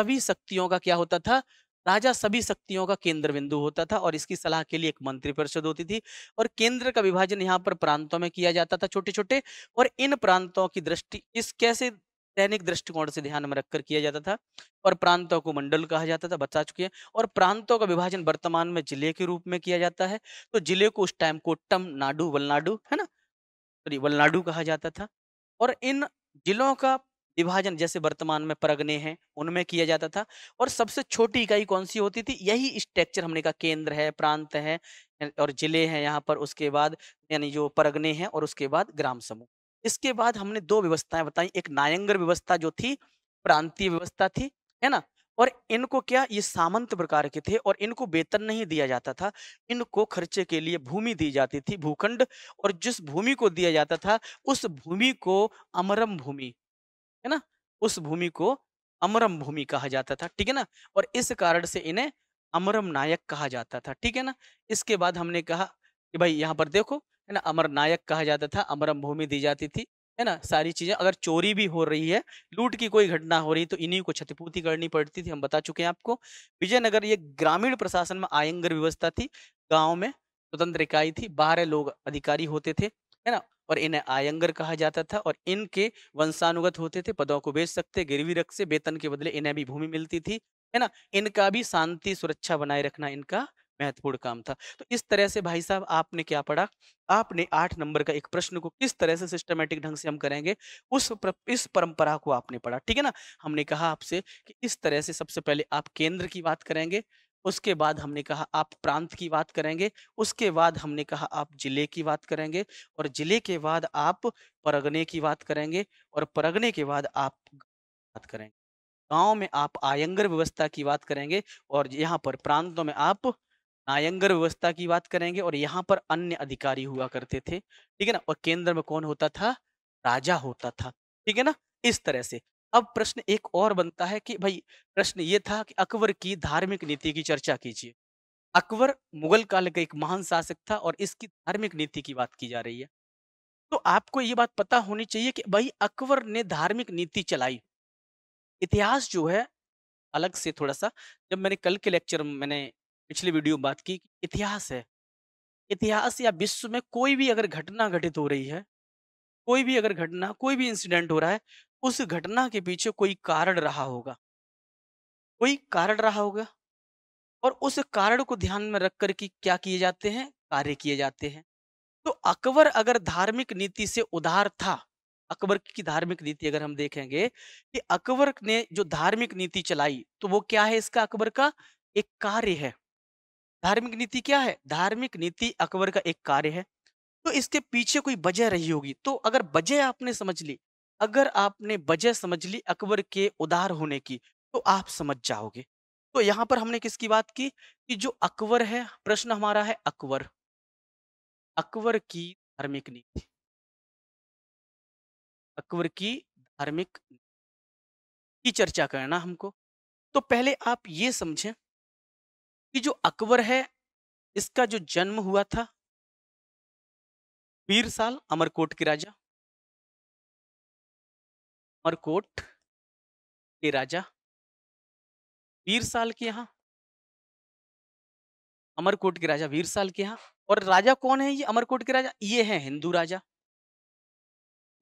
सभी शक्तियों का क्या होता था राजा सभी शक्तियों का केंद्र बिंदु होता था और इसकी सलाह के लिए एक मंत्री परिषद होती थी और केंद्र का विभाजन यहाँ पर प्रांतों में किया जाता था छोटे छोटे और इन प्रांतों की दृष्टि इस कैसे सैनिक दृष्टिकोण से ध्यान में रखकर किया जाता था और प्रांतों को मंडल कहा जाता था बता चुके हैं और प्रांतों का विभाजन वर्तमान में जिले के रूप में किया जाता है तो जिले को उस टाइम को टम नाडु वलनाडु है ना सॉरी वलनाडु कहा जाता था और इन जिलों का विभाजन जैसे वर्तमान में परगने हैं उनमें किया जाता था और सबसे छोटी इकाई कौन सी होती थी यही स्ट्रक्चर हमने कहा केंद्र है प्रांत है और जिले हैं यहाँ पर उसके बाद यानी जो परगने हैं और उसके बाद ग्राम समूह इसके बाद हमने दो व्यवस्थाएं बताई एक नायंगर व्यवस्था जो थी प्रांतीय व्यवस्था थी है ना और इनको क्या ये सामंत प्रकार के थे और इनको वेतन नहीं दिया जाता था इनको खर्चे के लिए भूमि दी जाती थी भूखंड और जिस भूमि को दिया जाता था उस भूमि को अमरम भूमि है ना उस भूमि को अमरम भूमि कहा जाता था ठीक है ना और इस कारण से इन्हें अमरम नायक कहा जाता था ठीक है ना इसके बाद हमने कहा कि भाई यहाँ पर देखो है ना अमर नायक कहा जाता था अमरम भूमि दी जाती थी है ना सारी चीजें अगर चोरी भी हो रही है लूट की कोई घटना हो रही तो इन्हीं को क्षतिपूर्ति करनी पड़ती थी हम बता चुके हैं आपको विजयनगर ये ग्रामीण प्रशासन में आयंगर व्यवस्था थी गाँव में स्वतंत्र इकाई थी बारह लोग अधिकारी होते थे है ना और इन्हें आयंगर कहा जाता था और इनके वंशानुगत होते थे पदों को बेच सकते गिरवी रख से वेतन के बदले इन्हें भी भूमि मिलती थी है ना इनका भी शांति सुरक्षा बनाए रखना इनका महत्वपूर्ण काम था तो इस तरह से भाई साहब आपने क्या पढ़ा आपने आठ नंबर का एक प्रश्न को किस तरह से सिस्टमेटिक ढंग से हम करेंगे उस पर, इस परंपरा को आपने पढ़ा ठीक है ना हमने कहा आपसे कि इस तरह से सबसे पहले आप केंद्र की बात करेंगे उसके बाद हमने कहा आप प्रांत की बात करेंगे उसके बाद हमने कहा आप जिले की बात करेंगे और जिले के बाद आप परगने की बात करेंगे और परगने के बाद आप बात करेंगे गांव में आप आयंगर व्यवस्था की बात करेंगे और यहाँ पर प्रांतों में आप नायंगर व्यवस्था की बात करेंगे और यहाँ पर अन्य अधिकारी हुआ करते थे ठीक है ना और केंद्र में कौन होता था राजा होता था ठीक है ना इस तरह से अब प्रश्न एक और बनता है कि भाई प्रश्न ये था कि अकबर की धार्मिक नीति की चर्चा कीजिए अकबर मुगल काल का एक महान शासक था और इसकी धार्मिक नीति की बात की जा रही है तो आपको ये बात पता होनी चाहिए कि भाई अकबर ने धार्मिक नीति चलाई इतिहास जो है अलग से थोड़ा सा जब मैंने कल के लेक्चर में मैंने पिछली वीडियो में बात की इतिहास है इतिहास या विश्व में कोई भी अगर घटना घटित हो रही है कोई भी अगर घटना कोई भी इंसिडेंट हो रहा है उस घटना के पीछे कोई कारण रहा होगा कोई कारण रहा होगा और उस कारण को ध्यान में रखकर कि क्या किए जाते हैं कार्य किए जाते हैं तो अकबर अगर धार्मिक नीति से उधार था अकबर की धार्मिक नीति अगर हम देखेंगे कि अकबर ने जो धार्मिक नीति चलाई तो वो क्या है इसका अकबर का एक कार्य है धार्मिक नीति क्या है धार्मिक नीति अकबर का एक कार्य है तो इसके पीछे कोई वजह रही होगी तो अगर वजह आपने समझ ली अगर आपने वजह समझ ली अकबर के उदार होने की तो आप समझ जाओगे तो यहाँ पर हमने किसकी बात की कि जो अकबर है प्रश्न हमारा है अकबर अकबर की धार्मिक नीति अकबर की धार्मिक की चर्चा करना हमको तो पहले आप ये समझें कि जो अकबर है इसका जो जन्म हुआ था पीर साल अमरकोट के राजा अमरकोट के राजा वीर साल के यहाँ अमरकोट के राजा वीर साल के यहाँ और राजा कौन है ये अमरकोट के राजा ये हैं हिंदू राजा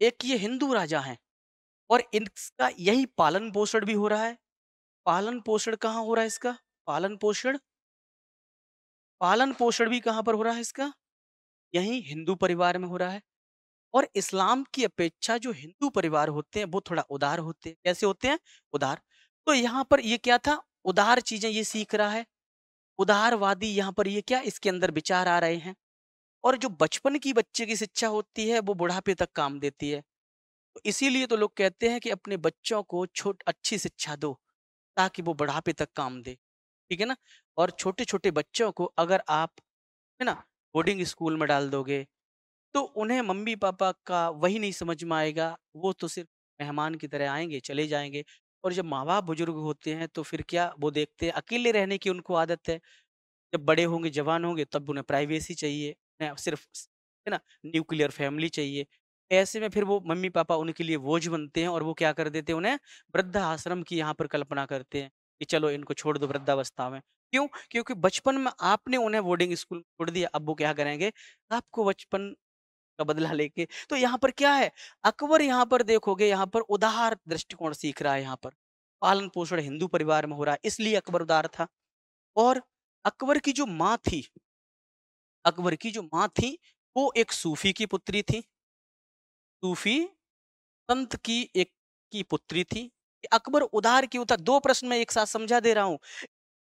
एक ये हिंदू राजा हैं और इनका यही पालन पोषण भी हो रहा है पालन पोषण कहाँ हो रहा है इसका पालन पोषण पालन पोषण भी कहाँ पर हो रहा है इसका यही हिंदू परिवार में हो रहा है और इस्लाम की अपेक्षा जो हिंदू परिवार होते हैं वो थोड़ा उदार होते हैं कैसे होते हैं उदार तो यहाँ पर ये क्या था उदार चीजें ये सीख रहा है उदारवादी यहाँ पर ये क्या इसके अंदर विचार आ रहे हैं और जो बचपन की बच्चे की शिक्षा होती है वो बुढ़ापे तक काम देती है तो इसीलिए तो लोग कहते हैं कि अपने बच्चों को छोट अच्छी शिक्षा दो ताकि वो बुढ़ापे तक काम दे ठीक है ना और छोटे छोटे बच्चों को अगर आप है ना बोर्डिंग स्कूल में डाल दोगे तो उन्हें मम्मी पापा का वही नहीं समझ में आएगा वो तो सिर्फ मेहमान की तरह आएंगे चले जाएंगे और जब माँ बाप बुजुर्ग होते हैं तो फिर क्या वो देखते हैं अकेले रहने की उनको आदत है जब बड़े होंगे जवान होंगे तब उन्हें प्राइवेसी चाहिए सिर्फ है ना न्यूक्लियर फैमिली चाहिए ऐसे में फिर वो मम्मी पापा उनके लिए बोझ बनते हैं और वो क्या कर देते हैं उन्हें वृद्धा आश्रम की यहाँ पर कल्पना करते हैं कि चलो इनको छोड़ दो वृद्धावस्था में क्यों क्योंकि बचपन में आपने उन्हें बोर्डिंग स्कूल छोड़ दिया अब वो क्या करेंगे आपको बचपन का बदला लेके तो यहाँ पर क्या है अकबर यहाँ पर देखोगे यहाँ पर उदार दृष्टिकोण सीख रहा है यहाँ पर पालन पोषण हिंदू परिवार में हो रहा है इसलिए अकबर उदार था और अकबर की जो माँ थी अकबर की जो माँ थी वो एक सूफी की पुत्री थी सूफी संत की एक की पुत्री थी अकबर उदार क्यों था दो प्रश्न मैं एक साथ समझा दे रहा हूं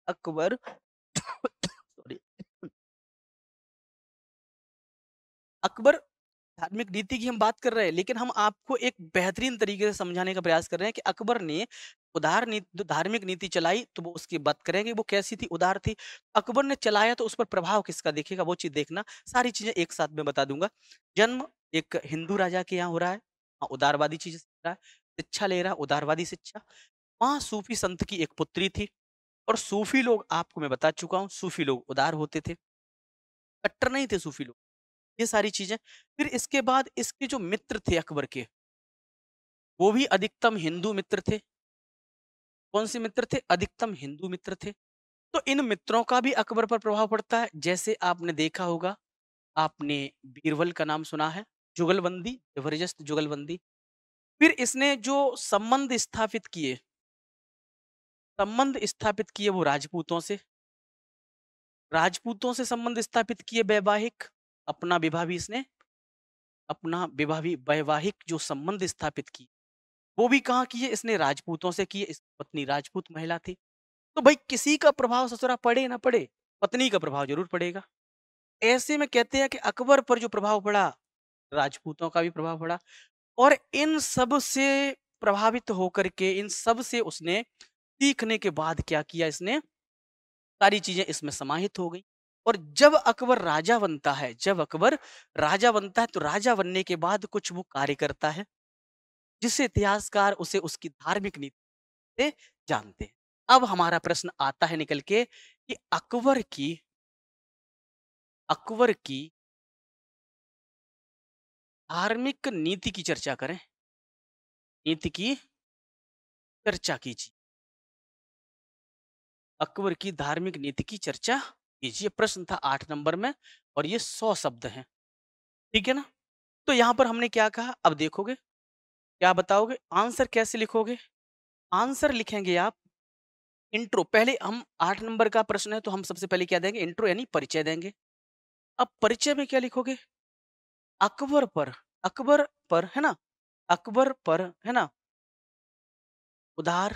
अकबर अकबर धार्मिक नीति की हम बात कर रहे हैं लेकिन हम आपको एक बेहतरीन तरीके से समझाने का प्रयास कर रहे हैं कि अकबर ने उदार नीति धार्मिक नीति चलाई तो वो उसकी बात करेंगे वो कैसी थी उदार थी अकबर ने चलाया तो उस पर प्रभाव किसका देखेगा वो चीज देखना सारी चीजें एक साथ में बता दूंगा जन्म एक हिंदू राजा के यहाँ हो रहा है हाँ, उदारवादी चीज रहा है शिक्षा ले रहा उदारवादी शिक्षा वहां सूफी संत की एक पुत्री थी और सूफी लोग आपको मैं बता चुका हूँ सूफी लोग उदार होते थे कट्टर नहीं थे सूफी लोग ये सारी चीजें फिर इसके बाद इसके जो मित्र थे अकबर के वो भी अधिकतम हिंदू मित्र थे कौन से मित्र थे अधिकतम हिंदू मित्र थे तो इन मित्रों का भी अकबर पर प्रभाव पड़ता है जैसे आपने देखा होगा आपने बीरबल का नाम सुना है जुगलबंदी जबरदस्त जुगलबंदी फिर इसने जो संबंध स्थापित किए संबंध स्थापित किए वो राजपूतों से राजपूतों से संबंध स्थापित किए वैवाहिक अपना विवाह भी इसने अपना विवाह भी वैवाहिक जो संबंध स्थापित किए वो भी कहाँ किए इसने राजपूतों से किए इस पत्नी राजपूत महिला थी तो भाई किसी का प्रभाव ससुरा पड़े ना पड़े पत्नी का प्रभाव जरूर पड़ेगा ऐसे में कहते हैं कि अकबर पर जो प्रभाव पड़ा राजपूतों का भी प्रभाव पड़ा और इन सब से प्रभावित होकर के इन सब से उसने सीखने के बाद क्या किया इसने सारी चीजें इसमें समाहित हो गई और जब अकबर राजा बनता है जब अकबर राजा बनता है तो राजा बनने के बाद कुछ वो कार्य करता है जिससे इतिहासकार उसे उसकी धार्मिक नीति से जानते हैं अब हमारा प्रश्न आता है निकल के कि अकबर की अकबर की धार्मिक नीति की चर्चा करें नीति की चर्चा कीजिए अकबर की धार्मिक नीति की चर्चा कीजिए प्रश्न था आठ नंबर में और ये सौ शब्द हैं ठीक है ना तो यहां पर हमने क्या कहा अब देखोगे क्या बताओगे आंसर कैसे लिखोगे आंसर लिखेंगे आप इंट्रो पहले हम आठ नंबर का प्रश्न है तो हम सबसे पहले क्या देंगे इंट्रो यानी परिचय देंगे अब परिचय में क्या लिखोगे अकबर पर अकबर पर है ना अकबर पर है ना उधार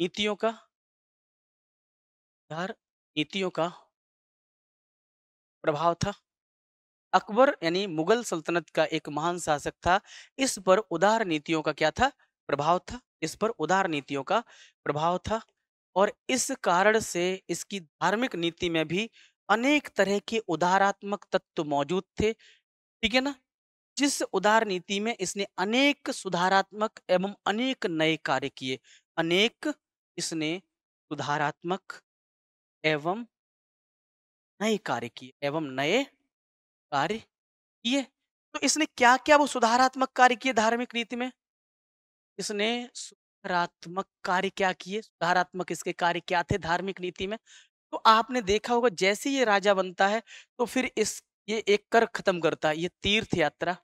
नीतियों का उधार नीतियों का प्रभाव था अकबर यानी मुगल सल्तनत का एक महान शासक था इस पर उदार नीतियों का क्या था प्रभाव था इस पर उदार नीतियों का प्रभाव था और इस कारण से इसकी धार्मिक नीति में भी अनेक तरह के उदारात्मक तत्व मौजूद थे ठीक है ना जिस उदार नीति में इसने अनेक सुधारात्मक एवं अनेक नए कार्य किए अनेक इसने सुधारात्मक एवं नए कार्य किए एवं नए कार्य किए तो इसने क्या क्या वो सुधारात्मक कार्य किए धार्मिक नीति में इसने सुधारात्मक कार्य क्या किए सुधारात्मक इसके कार्य क्या थे धार्मिक नीति में तो आपने देखा होगा जैसे ये राजा बनता है तो फिर इस ये एक कर खत्म करता है ये तीर्थ यात्रा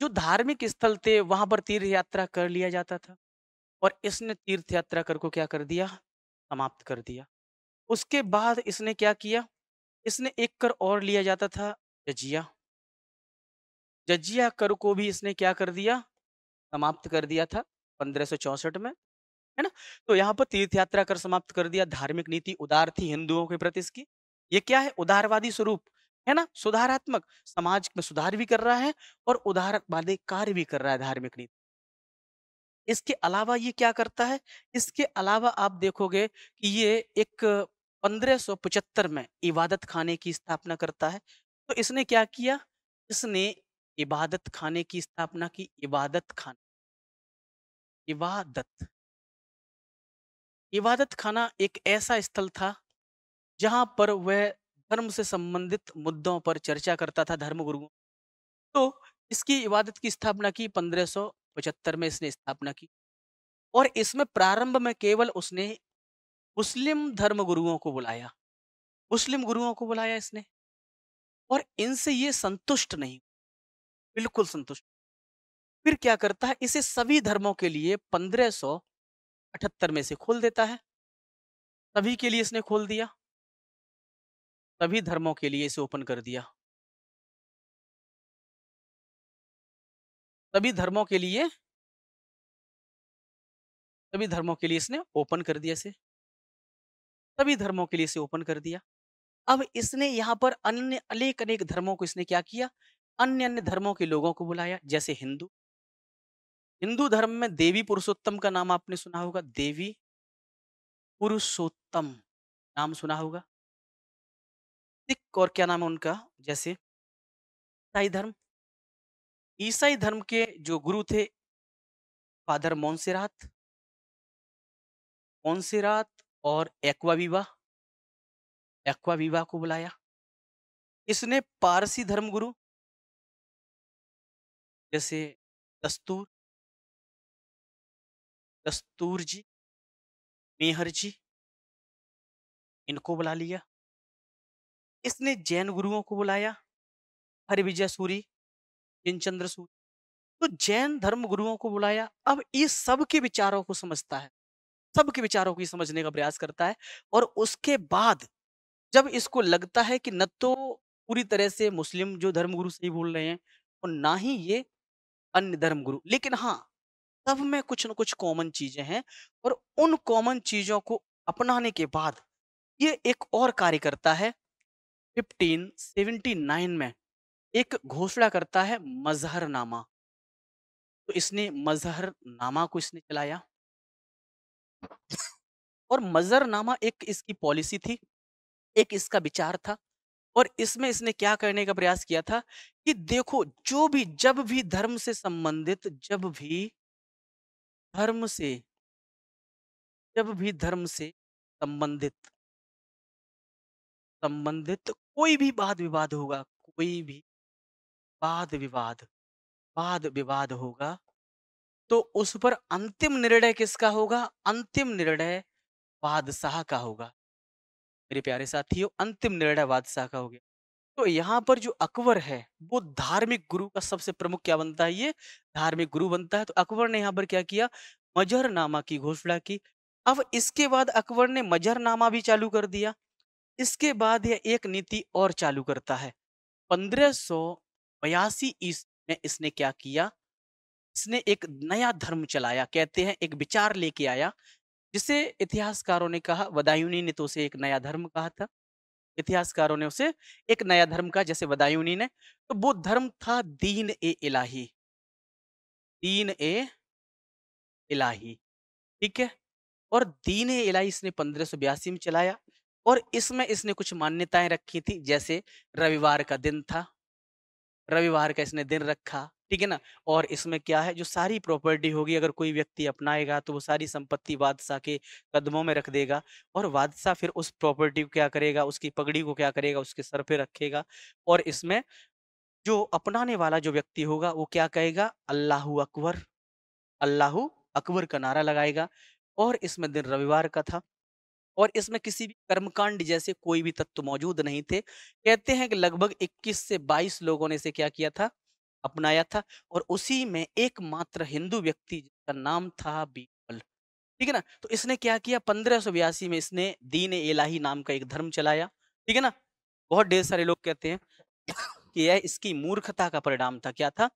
जो धार्मिक स्थल थे वहां पर तीर्थ यात्रा कर लिया जाता था और इसने तीर्थ यात्रा कर को क्या कर दिया समाप्त कर दिया उसके बाद इसने क्या किया इसने एक कर और लिया जाता था जजिया जजिया कर को भी इसने क्या कर दिया समाप्त कर दिया था पंद्रह में है ना तो यहाँ पर तीर्थ यात्रा कर समाप्त कर दिया धार्मिक नीति उदार थी हिंदुओं के प्रति इसकी ये क्या है उदारवादी स्वरूप है ना सुधारात्मक समाज में सुधार भी कर रहा है और उदारवादी कार्य भी कर रहा है धार्मिक नीति इसके अलावा ये क्या करता है इसके अलावा आप देखोगे कि ये एक 1575 में इबादत खाने की स्थापना करता है तो इसने क्या किया इसने इबादत खाने की स्थापना की इबादत खाना इबादत इबादत खाना एक ऐसा स्थल था जहाँ पर वह धर्म से संबंधित मुद्दों पर चर्चा करता था धर्म गुरुओं तो इसकी इबादत की स्थापना की 1575 में इसने स्थापना की और इसमें प्रारंभ में केवल उसने मुस्लिम धर्म गुरुओं को बुलाया मुस्लिम गुरुओं को बुलाया इसने और इनसे ये संतुष्ट नहीं बिल्कुल संतुष्ट फिर क्या करता है इसे सभी धर्मों के लिए पंद्रह सौ अठहत्तर में से खोल देता है सभी के लिए इसने खोल दिया सभी धर्मों के लिए इसे ओपन कर दिया सभी धर्मों के लिए सभी धर्मों के लिए इसने ओपन कर दिया इसे सभी धर्मों के लिए इसे ओपन कर दिया अब इसने यहां पर अन्य अनेक अनेक धर्मों को इसने क्या किया अन्य अन्य धर्मों के लोगों को बुलाया जैसे हिंदू हिंदू धर्म में देवी पुरुषोत्तम का नाम आपने सुना होगा देवी पुरुषोत्तम नाम सुना होगा सिख और क्या नाम है उनका जैसे ईसाई धर्म ईसाई धर्म के जो गुरु थे फादर मोन्सेरात मोन्सेरात और एक्वाविवा एक्वाविवा को बुलाया इसने पारसी धर्म गुरु जैसे दस्तूर दस्तूर जी मेहर जी इनको बुला लिया इसने जैन गुरुओं को बुलाया हरिविजय सूरी चंद्र सूरी तो जैन धर्म गुरुओं को बुलाया अब ये सब के विचारों को समझता है सब के विचारों को समझने का प्रयास करता है और उसके बाद जब इसको लगता है कि न तो पूरी तरह से मुस्लिम जो धर्म गुरु सही बोल रहे हैं और ना ही ये अन्य धर्म गुरु लेकिन हाँ सब में कुछ न कुछ कॉमन चीजें हैं और उन कॉमन चीजों को अपनाने के बाद ये एक और कार्य करता है 1579 में एक घोषणा करता है मजहरनामा तो इसने मजहरनामा को इसने चलाया और मजहरनामा एक इसकी पॉलिसी थी एक इसका विचार था और इसमें इसने क्या करने का प्रयास किया था कि देखो जो भी जब भी धर्म से संबंधित जब भी धर्म से जब भी धर्म से संबंधित संबंधित कोई भी वाद विवाद होगा कोई भी वाद विवाद वाद विवाद होगा तो उस पर अंतिम निर्णय किसका होगा अंतिम निर्णय बादशाह का होगा मेरे प्यारे साथियों अंतिम निर्णय बादशाह का हो गया तो यहाँ पर जो अकबर है वो धार्मिक गुरु का सबसे प्रमुख क्या बनता है ये धार्मिक गुरु बनता है तो अकबर ने यहाँ पर क्या किया मजहरनामा की घोषणा की अब इसके बाद अकबर ने मजहरनामा भी चालू कर दिया इसके बाद यह एक नीति और चालू करता है पंद्रह सौ बयासी ईस्वी में इसने क्या किया इसने एक नया धर्म चलाया कहते हैं एक विचार लेके आया जिसे इतिहासकारों ने कहा वदायुनी ने तो उसे एक नया धर्म कहा था इतिहासकारों ने उसे एक नया धर्म का जैसे बदायूनी ने तो वो धर्म था दीन ए इलाही दीन ए इलाही ठीक है और दीन ए इलाही इसने पंद्रह में चलाया और इसमें इसने कुछ मान्यताएं रखी थी जैसे रविवार का दिन था रविवार का इसने दिन रखा ठीक है ना और इसमें क्या है जो सारी प्रॉपर्टी होगी अगर कोई व्यक्ति अपनाएगा तो वो सारी संपत्ति बादशाह के कदमों में रख देगा और बादशाह फिर उस प्रॉपर्टी को क्या करेगा उसकी पगड़ी को क्या करेगा उसके सर पे रखेगा और इसमें जो अपनाने वाला जो व्यक्ति होगा वो क्या कहेगा अल्लाह अकबर अल्लाह अकबर का नारा लगाएगा और इसमें दिन रविवार का था और इसमें किसी भी कर्मकांड जैसे कोई भी तत्व मौजूद नहीं थे कहते हैं कि लगभग 21 से 22 लोगों ने इसे क्या किया था अपनाया था और उसी में एकमात्र हिंदू व्यक्ति जिसका नाम था बीरबल ठीक है ना तो इसने क्या किया पंद्रह में इसने दीन एलाही नाम का एक धर्म चलाया ठीक है ना बहुत ढेर सारे लोग कहते हैं कि यह इसकी मूर्खता का परिणाम था क्या था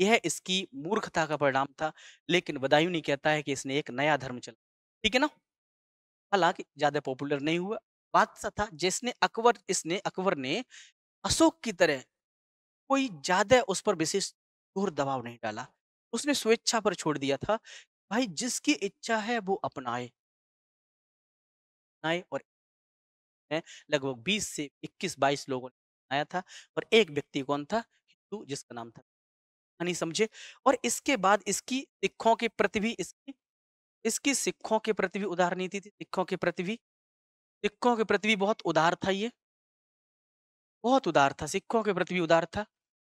यह इसकी मूर्खता का परिणाम था लेकिन बदायूनी कहता है कि इसने एक नया धर्म चला ठीक है ना हालांकि ज्यादा पॉपुलर नहीं हुआ बात था जिसने अकबर इसने अकबर ने अशोक की तरह कोई ज्यादा उस पर विशेष दूर दबाव नहीं डाला उसने स्वेच्छा पर छोड़ दिया था भाई जिसकी इच्छा है वो अपनाए अपनाए और लगभग 20 से 21 22 लोगों ने अपनाया था और एक व्यक्ति कौन था हिंदू जिसका नाम था नहीं समझे और इसके बाद इसकी सिखों के प्रति भी इसकी इसकी सिखों के प्रति भी उदार नीति थी सिखों के प्रति भी सिखों के प्रति भी बहुत उदार था ये बहुत उदार था सिखों के प्रति भी उदार था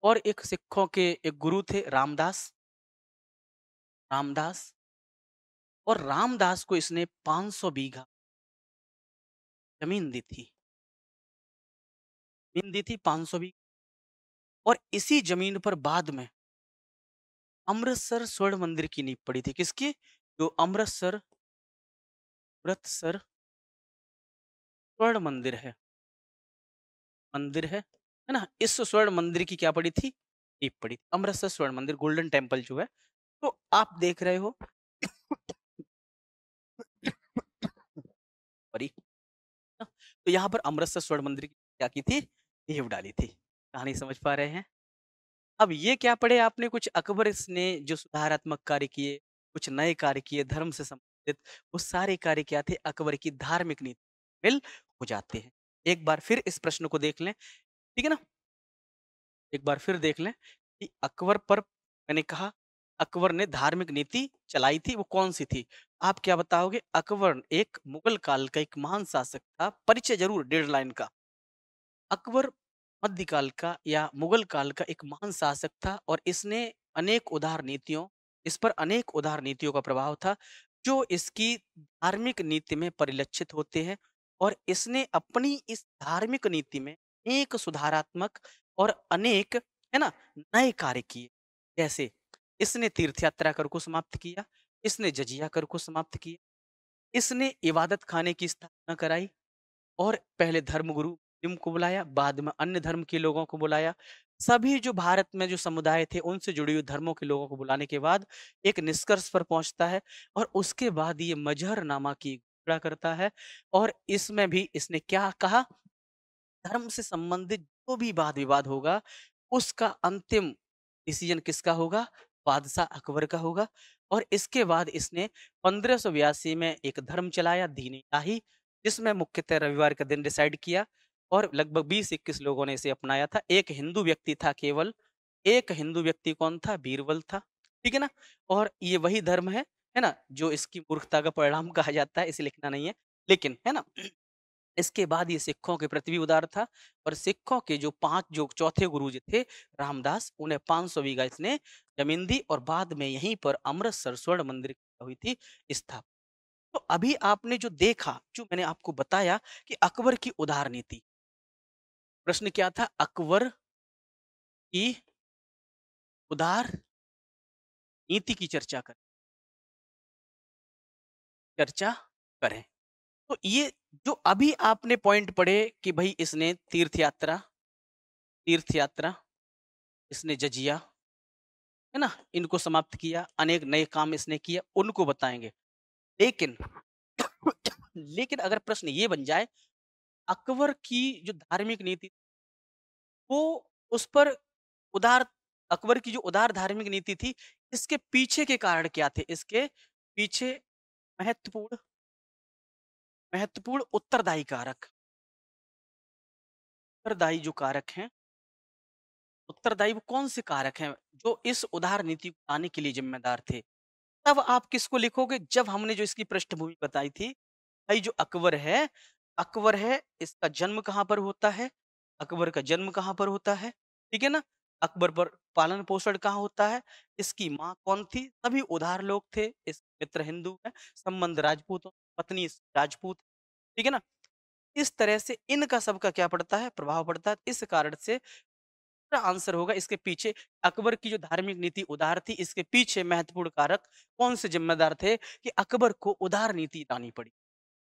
और एक सिखों के एक गुरु थे रामदास रामदास और रामदास को इसने 500 बीघा जमीन दी थी जमीन दी थी 500 बीघा और इसी जमीन पर बाद में अमृतसर स्वर्ण मंदिर की नींव पड़ी थी किसकी जो अमृतसर अमृतसर स्वर्ण मंदिर है मंदिर है है ना इस स्वर्ण मंदिर की क्या पड़ी थी एक पड़ी थी अमृतसर स्वर्ण मंदिर गोल्डन टेम्पल जो है तो आप देख रहे हो तो यहाँ पर अमृतसर स्वर्ण मंदिर की क्या की थी नींव डाली थी कहानी समझ पा रहे हैं अब ये क्या पढ़े आपने कुछ अकबर इसने जो सुधारात्मक कार्य किए कुछ नए कार्य किए धर्म से संबंधित वो सारे कार्य क्या थे अकबर की धार्मिक नीति मिल हो जाते हैं एक बार फिर इस प्रश्न को देख लें ठीक है ना एक बार फिर देख लें कि अकबर पर मैंने कहा अकबर ने धार्मिक नीति चलाई थी वो कौन सी थी आप क्या बताओगे अकबर एक मुगल काल का एक महान शासक था परिचय जरूर डेढ़ लाइन का अकबर मध्यकाल का या मुगल काल का एक महान शासक था और इसने अनेक उदार नीतियों इस पर अनेक उदार नीतियों का प्रभाव था जो इसकी धार्मिक नीति में परिलक्षित होते हैं और इसने अपनी इस धार्मिक नीति में अनेक सुधारात्मक और अनेक है ना नए कार्य किए जैसे इसने तीर्थयात्रा कर को समाप्त किया इसने जजिया कर को समाप्त किया इसने इबादत खाने की स्थापना कराई और पहले धर्मगुरु को बुलाया बाद में अन्य धर्म के लोगों को बुलाया सभी जो भारत में जो समुदाय थे उनसे जुड़े हुए धर्मों के लोगों को बुलाने के बाद एक निष्कर्ष पर पहुंचता है और उसके बाद ये नामा की घोषणा करता है और इसमें भी इसने क्या कहा धर्म से संबंधित जो भी वाद विवाद होगा उसका अंतिम डिसीजन किसका होगा बादशाह अकबर का होगा और इसके बाद इसने पंद्रह में एक धर्म चलाया दीन इलाही जिसमें मुख्यतः रविवार का दिन डिसाइड किया और लगभग बीस इक्कीस लोगों ने इसे अपनाया था एक हिंदू व्यक्ति था केवल एक हिंदू व्यक्ति कौन था बीरबल था ठीक है ना और ये वही धर्म है है ना जो इसकी मूर्खता का परिणाम कहा जाता है इसे लिखना नहीं है लेकिन है ना इसके बाद ये सिखों के प्रति भी उदार था और सिखों के जो पांच जो चौथे गुरु जी थे रामदास उन्हें सौ बीघा इसने जमीन दी और बाद में यहीं पर अमृतसर स्वर्ण मंदिर हुई थी स्थापना तो अभी आपने जो देखा जो मैंने आपको बताया कि अकबर की उदार नीति प्रश्न क्या था अकबर की उदार नीति की चर्चा करें चर्चा करें तो ये जो अभी आपने पॉइंट पढ़े कि भाई इसने तीर्थ यात्रा तीर्थ यात्रा इसने जजिया है ना इनको समाप्त किया अनेक नए काम इसने किया उनको बताएंगे लेकिन लेकिन अगर प्रश्न ये बन जाए अकबर की जो धार्मिक नीति वो उस पर उदार अकबर की जो उदार धार्मिक नीति थी इसके पीछे के कारण क्या थे इसके पीछे महत्वपूर्ण महत्वपूर्ण उत्तरदायी कारक उत्तरदायी जो कारक हैं उत्तरदायी वो कौन से कारक हैं जो इस उदार नीति को आने के लिए जिम्मेदार थे तब आप किसको लिखोगे जब हमने जो इसकी पृष्ठभूमि बताई थी भाई जो अकबर है अकबर है इसका जन्म कहाँ पर होता है अकबर का जन्म कहाँ पर होता है ठीक है ना अकबर पर पालन पोषण कहाँ होता है इसकी माँ कौन थी सभी उधार लोग थे इस मित्र हिंदू है संबंध राजपूतों पत्नी राजपूत ठीक है ना इस तरह से इनका सबका क्या पड़ता है प्रभाव पड़ता है इस कारण से आंसर होगा इसके पीछे अकबर की जो धार्मिक नीति उदार थी इसके पीछे महत्वपूर्ण कारक कौन से जिम्मेदार थे कि अकबर को उदार नीति लानी पड़ी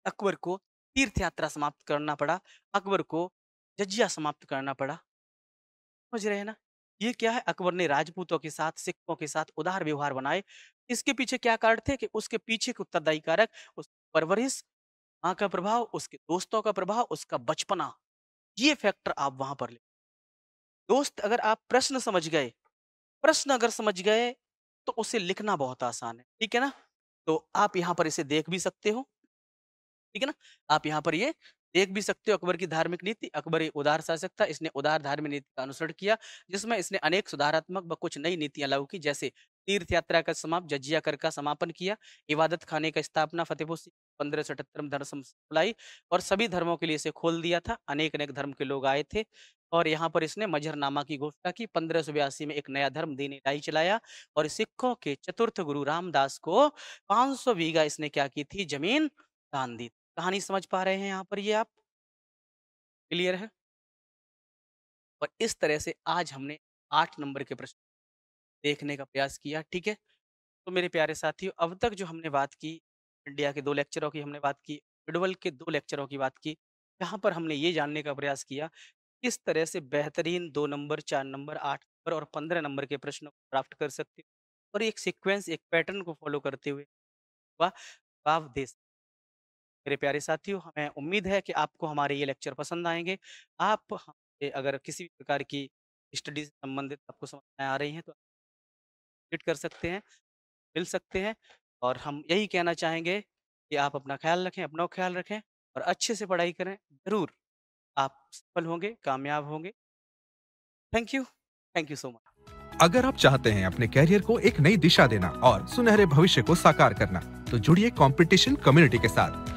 अकबर को तीर्थ यात्रा समाप्त करना पड़ा अकबर को जजिया समाप्त करना पड़ा समझ रहे हैं ना ये क्या है अकबर ने राजपूतों के साथ सिखों के साथ उदार व्यवहार बनाए इसके पीछे क्या कारण थे कि उसके पीछे के उत्तरदायी कारक उसकी परवरिश माँ का प्रभाव उसके दोस्तों का प्रभाव उसका बचपना ये फैक्टर आप वहां पर ले दोस्त अगर आप प्रश्न समझ गए प्रश्न अगर समझ गए तो उसे लिखना बहुत आसान है ठीक है ना तो आप यहाँ पर इसे देख भी सकते हो ठीक है ना आप यहाँ पर ये देख भी सकते हो अकबर की धार्मिक नीति अकबर उदार शासक था इसने उदार धार्मिक नीति का अनुसरण किया जिसमें इसने अनेक सुधारात्मक व कुछ नई नीतियां लागू की जैसे तीर्थ यात्रा का समाप्त जजिया कर का समापन किया इबादत खाने का स्थापना फतेहपुर पंद्रह सौ अठहत्तर में धर्म लाई और सभी धर्मों के लिए इसे खोल दिया था अनेक अनेक धर्म के लोग आए थे और यहाँ पर इसने मजहरनामा की घोषणा की पंद्रह सौ बयासी में एक नया धर्म दीन इलाई चलाया और सिखों के चतुर्थ गुरु रामदास को पांच सौ बीघा इसने क्या की थी जमीन तांदी कहानी समझ पा रहे हैं यहाँ पर ये आप क्लियर है और इस तरह से आज हमने आठ नंबर के प्रश्न देखने का प्रयास किया ठीक है तो मेरे प्यारे साथियों अब तक जो हमने बात की इंडिया के दो लेक्चरों की हमने बात की विडवल के दो लेक्चरों की बात की यहाँ पर हमने ये जानने का प्रयास किया किस तरह से बेहतरीन दो नंबर चार नंबर आठ नंबर और पंद्रह नंबर के प्रश्नों को प्राप्त कर सकते हो और एक सिक्वेंस एक पैटर्न को फॉलो करते हुए जवाब दे सकते मेरे प्यारे साथियों हमें उम्मीद है कि आपको हमारे ये लेक्चर पसंद आएंगे आप अगर किसी भी प्रकार की स्टडी से संबंधित आपको समझ में आ रही हैं तो विजिट कर सकते हैं मिल सकते हैं और हम यही कहना चाहेंगे कि आप अपना ख्याल रखें अपना ख्याल रखें और अच्छे से पढ़ाई करें ज़रूर आप सफल होंगे कामयाब होंगे thank you thank you so much अगर आप चाहते हैं अपने कैरियर को एक नई दिशा देना और सुनहरे भविष्य को साकार करना तो जुड़िए कंपटीशन कम्युनिटी के साथ